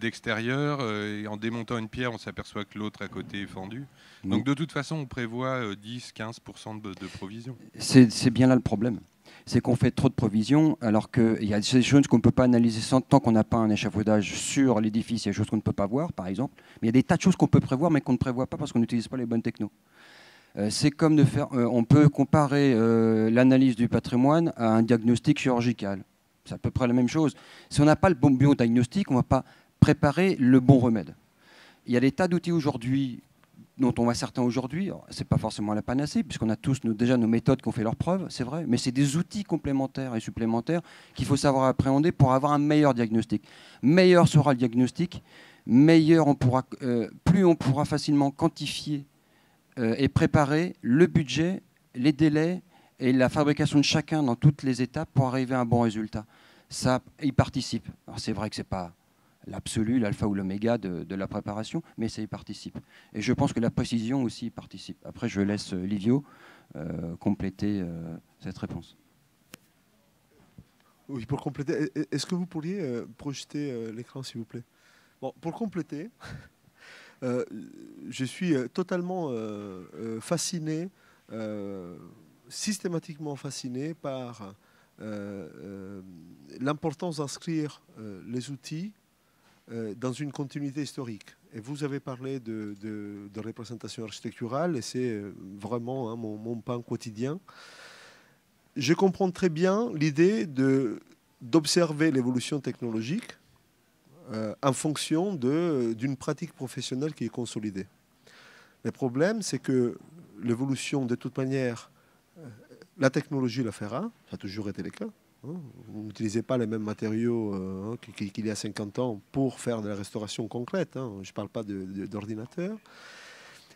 Speaker 4: d'extérieur. et en démontant une pierre, on s'aperçoit que l'autre à côté est fendu. Mm. Donc de toute façon, on prévoit 10-15% de, de provision. C'est
Speaker 2: bien là le problème c'est qu'on fait trop de provisions, alors qu'il y a des choses qu'on ne peut pas analyser sans, tant qu'on n'a pas un échafaudage sur l'édifice. Il y a des choses qu'on ne peut pas voir, par exemple. Mais il y a des tas de choses qu'on peut prévoir, mais qu'on ne prévoit pas parce qu'on n'utilise pas les bonnes technos. Euh, c'est comme de faire. Euh, on peut comparer euh, l'analyse du patrimoine à un diagnostic chirurgical. C'est à peu près la même chose. Si on n'a pas le bon bio-diagnostic, on ne va pas préparer le bon remède. Il y a des tas d'outils aujourd'hui dont on voit certains aujourd'hui, ce n'est pas forcément la panacée, puisqu'on a tous déjà nos méthodes qui ont fait leurs preuves, c'est vrai, mais c'est des outils complémentaires et supplémentaires qu'il faut savoir appréhender pour avoir un meilleur diagnostic. Meilleur sera le diagnostic, meilleur on pourra, euh, plus on pourra facilement quantifier euh, et préparer le budget, les délais et la fabrication de chacun dans toutes les étapes pour arriver à un bon résultat. Ça, y participe. Alors c'est vrai que ce n'est pas l'absolu, l'alpha ou l'oméga de, de, la préparation, mais ça y participe. Et je pense que la précision aussi participe. Après, je laisse euh, Livio euh, compléter euh, cette réponse.
Speaker 3: Oui, pour compléter, est-ce que vous pourriez projeter l'écran, s'il vous plaît pour compléter, je suis totalement fasciné, systématiquement fasciné par l'importance d'inscrire les outils euh, dans une continuité historique. Et vous avez parlé de, représentation architecturale, et c'est euh, vraiment hein, mon, pain quotidien. Je comprends très bien l'idée d'observer l'évolution technologique euh, en fonction d'une pratique professionnelle qui est consolidée. Le problème, c'est que l'évolution, de toute manière, la technologie la fera, ça a toujours été le cas, Hein, vous n'utilisez pas les mêmes matériaux euh, hein, qu'il y a 50 ans pour faire de la restauration concrète. Hein. Je ne parle pas d'ordinateur.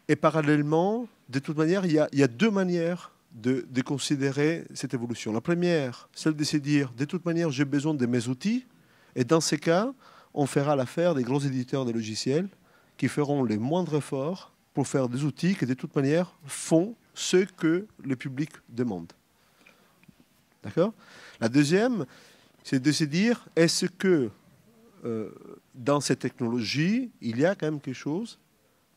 Speaker 3: Et parallèlement, de toute manière, il y a, deux manières de, de, considérer cette évolution. La première, celle de se dire, de toute manière, j'ai besoin de mes outils. Et dans ces cas, on fera l'affaire des gros éditeurs de logiciels qui feront les moindres efforts pour faire des outils qui, de toute manière, font ce que le public demande. D'accord La deuxième, c'est de se dire, est-ce que euh, dans cette technologie, il y a quand même quelque chose,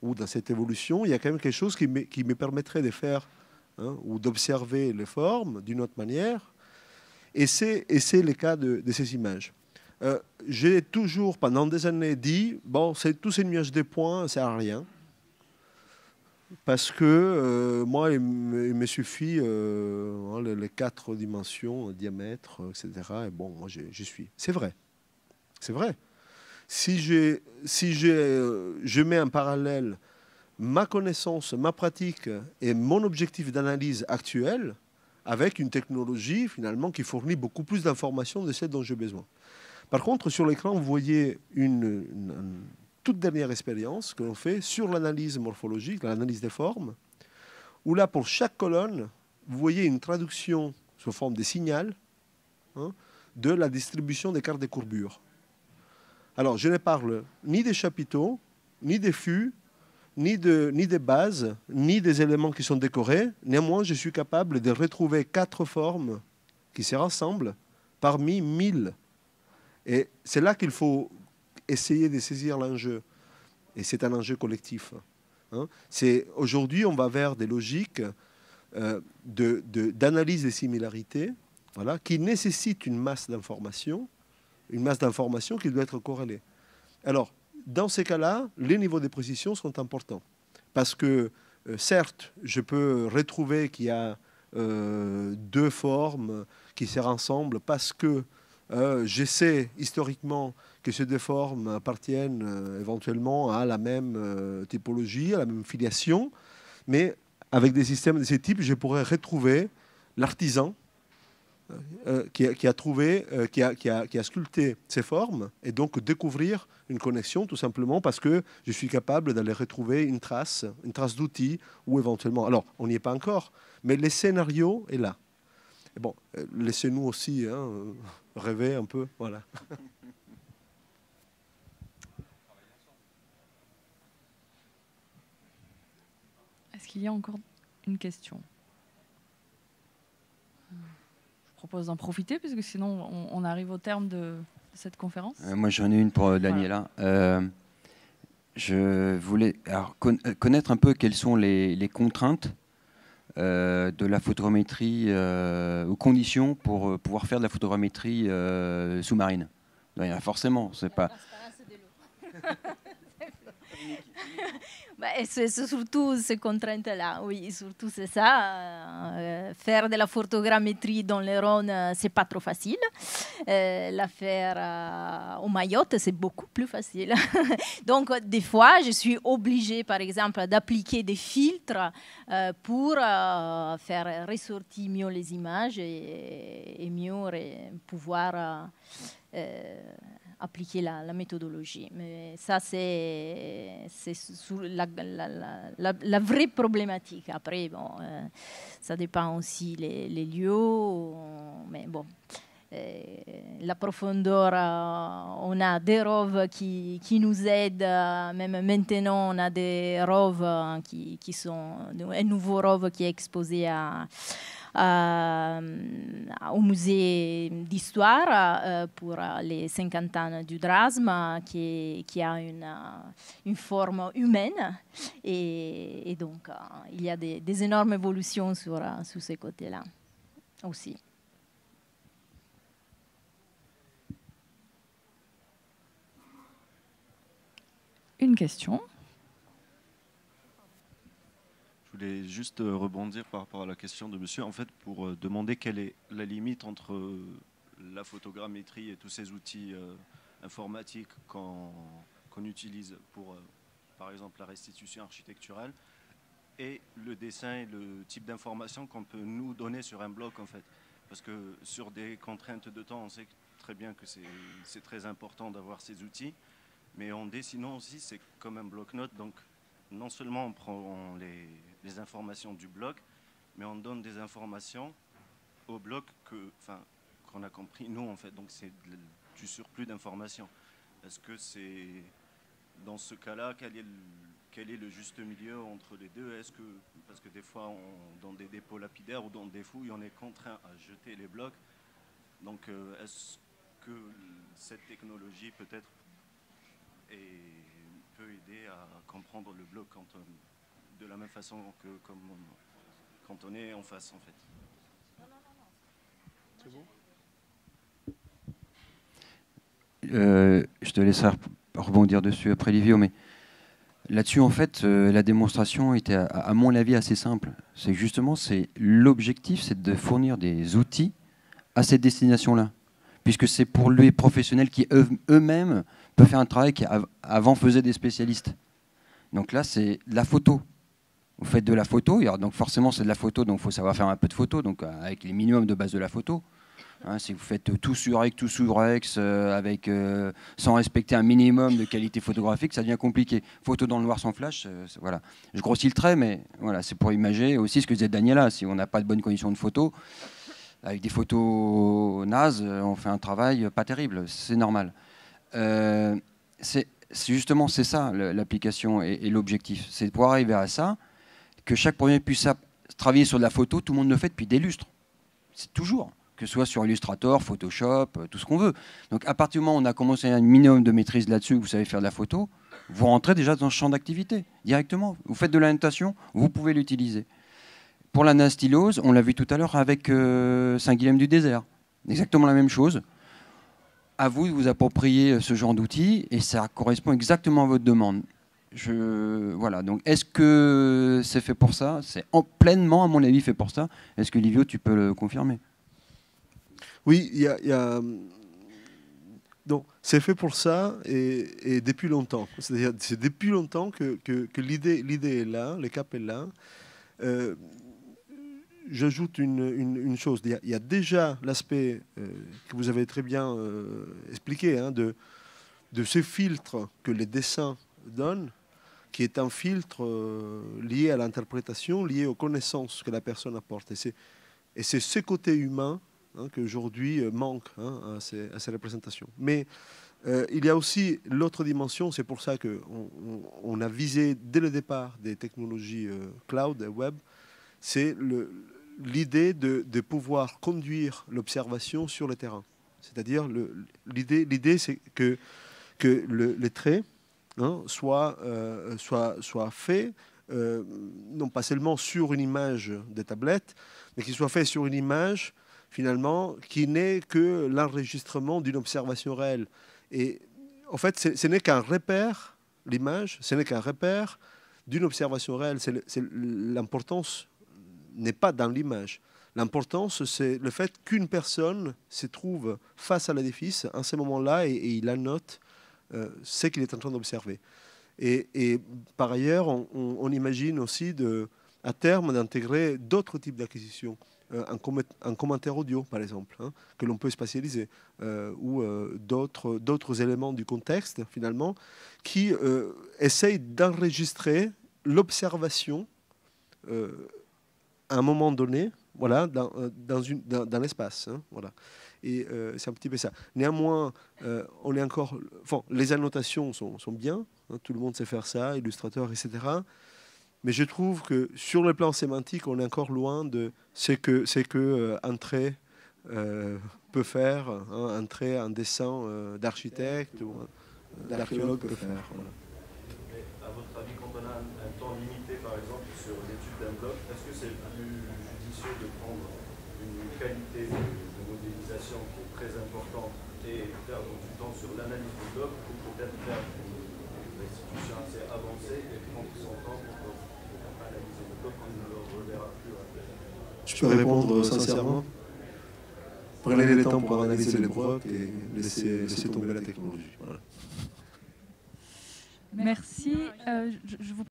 Speaker 3: ou dans cette évolution, il y a quand même quelque chose qui me, permettrait de faire, hein, ou d'observer les formes d'une autre manière Et c'est le cas de, ces images. Euh, j'ai toujours, pendant des années, dit, bon, tous ces nuages de points, ça ne sert à rien parce que euh, moi, il me, suffit les, quatre dimensions, euh, diamètre, euh, etc. Et bon, moi, je, suis. C'est vrai. C'est vrai. Si, je, si je, mets en parallèle ma connaissance, ma pratique et mon objectif d'analyse actuel avec une technologie, finalement, qui fournit beaucoup plus d'informations de celles dont j'ai besoin. Par contre, sur l'écran, vous voyez une toute dernière expérience que l'on fait sur l'analyse morphologique, l'analyse des formes, où là, pour chaque colonne, vous voyez une traduction sous forme de signal hein, de la distribution des cartes de courbure. Alors, je ne parle ni des chapiteaux, ni des fûts, ni, de, ni des bases, ni des éléments qui sont décorés. Néanmoins, je suis capable de retrouver quatre formes qui se rassemblent parmi mille. Et c'est là qu'il faut essayer de saisir l'enjeu. Et c'est un enjeu collectif. Hein. c'est aujourd'hui, on va vers des logiques euh, d'analyse de, des similarités, voilà, qui nécessitent une masse d'informations, une masse d'informations qui doit être corrélée. Alors, dans ces cas-là, les niveaux de précision sont importants, parce que euh, certes, je peux retrouver qu'il y a euh, deux formes qui se rassemblent parce que j'essaie historiquement ces deux formes appartiennent euh, éventuellement à la même euh, typologie, à la même filiation, mais avec des systèmes de ce type, je pourrais retrouver l'artisan euh, qui, a trouvé, qui a, sculpté ces formes, et donc découvrir une connexion tout simplement parce que je suis capable d'aller retrouver une trace, une trace d'outils, ou éventuellement, alors on n'y est pas encore, mais le scénario est là. bon, laissez-nous aussi hein, rêver un peu, voilà.
Speaker 4: qu'il y a encore une question Je propose d'en profiter, puisque sinon, on, arrive au terme de, cette conférence euh, Moi, j'en ai une pour euh, Daniela.
Speaker 2: Euh, je voulais connaître un peu quelles sont les, contraintes de la photométrie, aux conditions pour pouvoir faire de la photométrie sous-marine. Ben, a forcément, c'est pas
Speaker 1: bah, c'est surtout ces contraintes-là, oui, surtout c'est ça. Eh, faire de la photogrammétrie dans les Rhône, eh, c'est pas trop facile. Eh, la faire au Mayotte, c'est beaucoup plus facile. Donc, des fois, je suis obligée, par exemple, d'appliquer des filtres pour faire ressortir mieux les images et mieux pouvoir appliquer la, méthodologie. Mais ça, c'est la, la, vraie problématique. Après, euh, ça dépend aussi les, lieux, mais bon. Euh, la profondeur, euh, on a des roves qui, qui, nous aident, même maintenant on a des roves qui, qui sont, un nouveau rove qui est exposé à, Ehm, au musée d'histoire eh, pour les 50 ans du drasme qui, qui a une, une, forme humaine. Et, donc, eh, il y a des, des énormes évolutions sur, eh, sur ces côtés-là aussi. Une question
Speaker 5: voulais juste euh, rebondir par rapport à la question de monsieur, en fait, pour euh, demander quelle est la limite entre euh, la photogrammétrie et tous ces outils informatiques qu'on utilise pour, par exemple, la restitution architecturale et le dessin et le type d'information qu'on peut nous donner sur un bloc, en fait. Parce que sur des contraintes de temps, on sait très bien que c'est très important d'avoir ces outils, mais en dessinant aussi, c'est comme un bloc-notes, donc non seulement on, prend, les les informations du bloc, mais on donne des informations au bloc que, enfin, qu'on a compris nous en fait. Donc c'est du surplus d'informations. Est-ce que c'est dans ce cas-là quel est le, juste milieu entre les deux Est-ce que parce que des fois dans des dépôts lapidaires ou dans des fouilles, on est contraint à jeter les blocs. Donc euh, est-ce que cette technologie peut-être peut aider à comprendre le bloc quand on, euh, de la même façon que comme quand on est en face en fait. C'est bon
Speaker 2: euh, je te laisserai rebondir dessus après Livio, mais là-dessus, en fait, euh, la démonstration était, à, mon avis, assez simple. C'est justement, c'est l'objectif, c'est de fournir des outils à cette destination-là, puisque c'est pour les professionnels qui eux-mêmes peuvent faire un travail qui avant faisaient des spécialistes. Donc là, c'est la photo vous faites de la photo. donc forcément, c'est de la photo, donc il faut savoir faire un peu de photo, donc euh, avec les minimums de base de la photo. Hein, si vous faites tout sur X, tout sur X, euh, avec, euh, sans respecter un minimum de qualité photographique, ça devient compliqué. Photo dans le noir sans flash, voilà. Je grossis le trait, mais voilà, c'est pour imaginer aussi ce que disait Daniela. Si on n'a pas de bonnes conditions de photo, avec des photos nazes, on fait un travail pas terrible, c'est normal. c'est justement c'est ça l'application et, et l'objectif, c'est de pouvoir arriver à ça que chaque premier puisse travailler sur de la photo, tout le monde le fait depuis des lustres. C'est toujours, que ce soit sur Illustrator, Photoshop, euh, tout ce qu'on veut. Donc à partir du moment où on a commencé un minimum de maîtrise là-dessus, vous savez faire de la photo, vous rentrez déjà dans ce champ d'activité directement. Vous faites de la vous pouvez l'utiliser. Pour la nastylose, on l'a vu tout à l'heure avec euh, Saint-Guilhem du désert. Exactement la même chose. À vous de vous approprier euh, ce genre d'outils et ça correspond exactement à votre demande. Je, voilà, donc est-ce que c'est fait pour ça C'est pleinement, à mon avis, fait pour ça. Est-ce que Livio, tu peux le confirmer
Speaker 3: Oui, il y a, Donc, c'est fait pour ça et, depuis longtemps. C'est-à-dire, c'est depuis longtemps que, l'idée, l'idée est là, le cap est là. Euh, j'ajoute une, chose. Il y, a, déjà l'aspect euh, que vous avez très bien euh, expliqué hein, de, de ce filtre que les dessins donnent qui est un filtre euh, lié à l'interprétation, lié aux connaissances que la personne apporte. Et c'est ce côté humain hein, qu'aujourd'hui euh, manque hein, à, ces, représentations. Mais euh, il y a aussi l'autre dimension, c'est pour ça qu'on on, a visé dès le départ des technologies cloud et web, c'est l'idée de, pouvoir conduire l'observation sur le terrain. C'est-à-dire l'idée c'est que, que les traits Hein, euh, soit, fait, euh, non pas seulement sur une image des tablettes, mais qu'il soit fait sur une image, finalement, qui n'est que l'enregistrement d'une observation réelle. Et en fait, ce n'est qu'un repère, l'image, ce n'est qu'un repère d'une observation réelle. L'importance n'est pas dans l'image. L'importance, c'est le fait qu'une personne se trouve face à l'édifice à ce moment-là et, il la note, ce euh, qu'il est en train d'observer. Et, par ailleurs, on, imagine aussi de, à terme d'intégrer d'autres types d'acquisitions. Un, euh, commentaire audio, par exemple, hein, que l'on peut spatialiser, euh, ou d'autres d'autres éléments du contexte, finalement, qui euh, essayent d'enregistrer l'observation à un moment donné, voilà, dans, dans, dans l'espace. Hein, voilà. Et euh, c'est un petit peu ça. Néanmoins, euh, on est encore. les annotations sont, sont bien. Hein, tout le monde sait faire ça, illustrateur, etc. Mais je trouve que sur le plan sémantique, on est encore loin de ce que, ce que euh, un trait peut faire, hein, un trait, un dessin d'architecte ou d'archéologue peut faire.
Speaker 5: à votre avis, quand on a temps limité, par exemple, sur l'étude d'un est-ce que c'est de prendre une qualité développe pour permettre aux institutions assez avancées et prendre son temps pour analyser le bloc, on ne le reverra plus. Je peux répondre sincèrement Prenez le temps pour analyser les blocs
Speaker 3: et laisser, laisser tomber la technologie.
Speaker 5: Voilà.
Speaker 4: Merci. Euh, je, je vous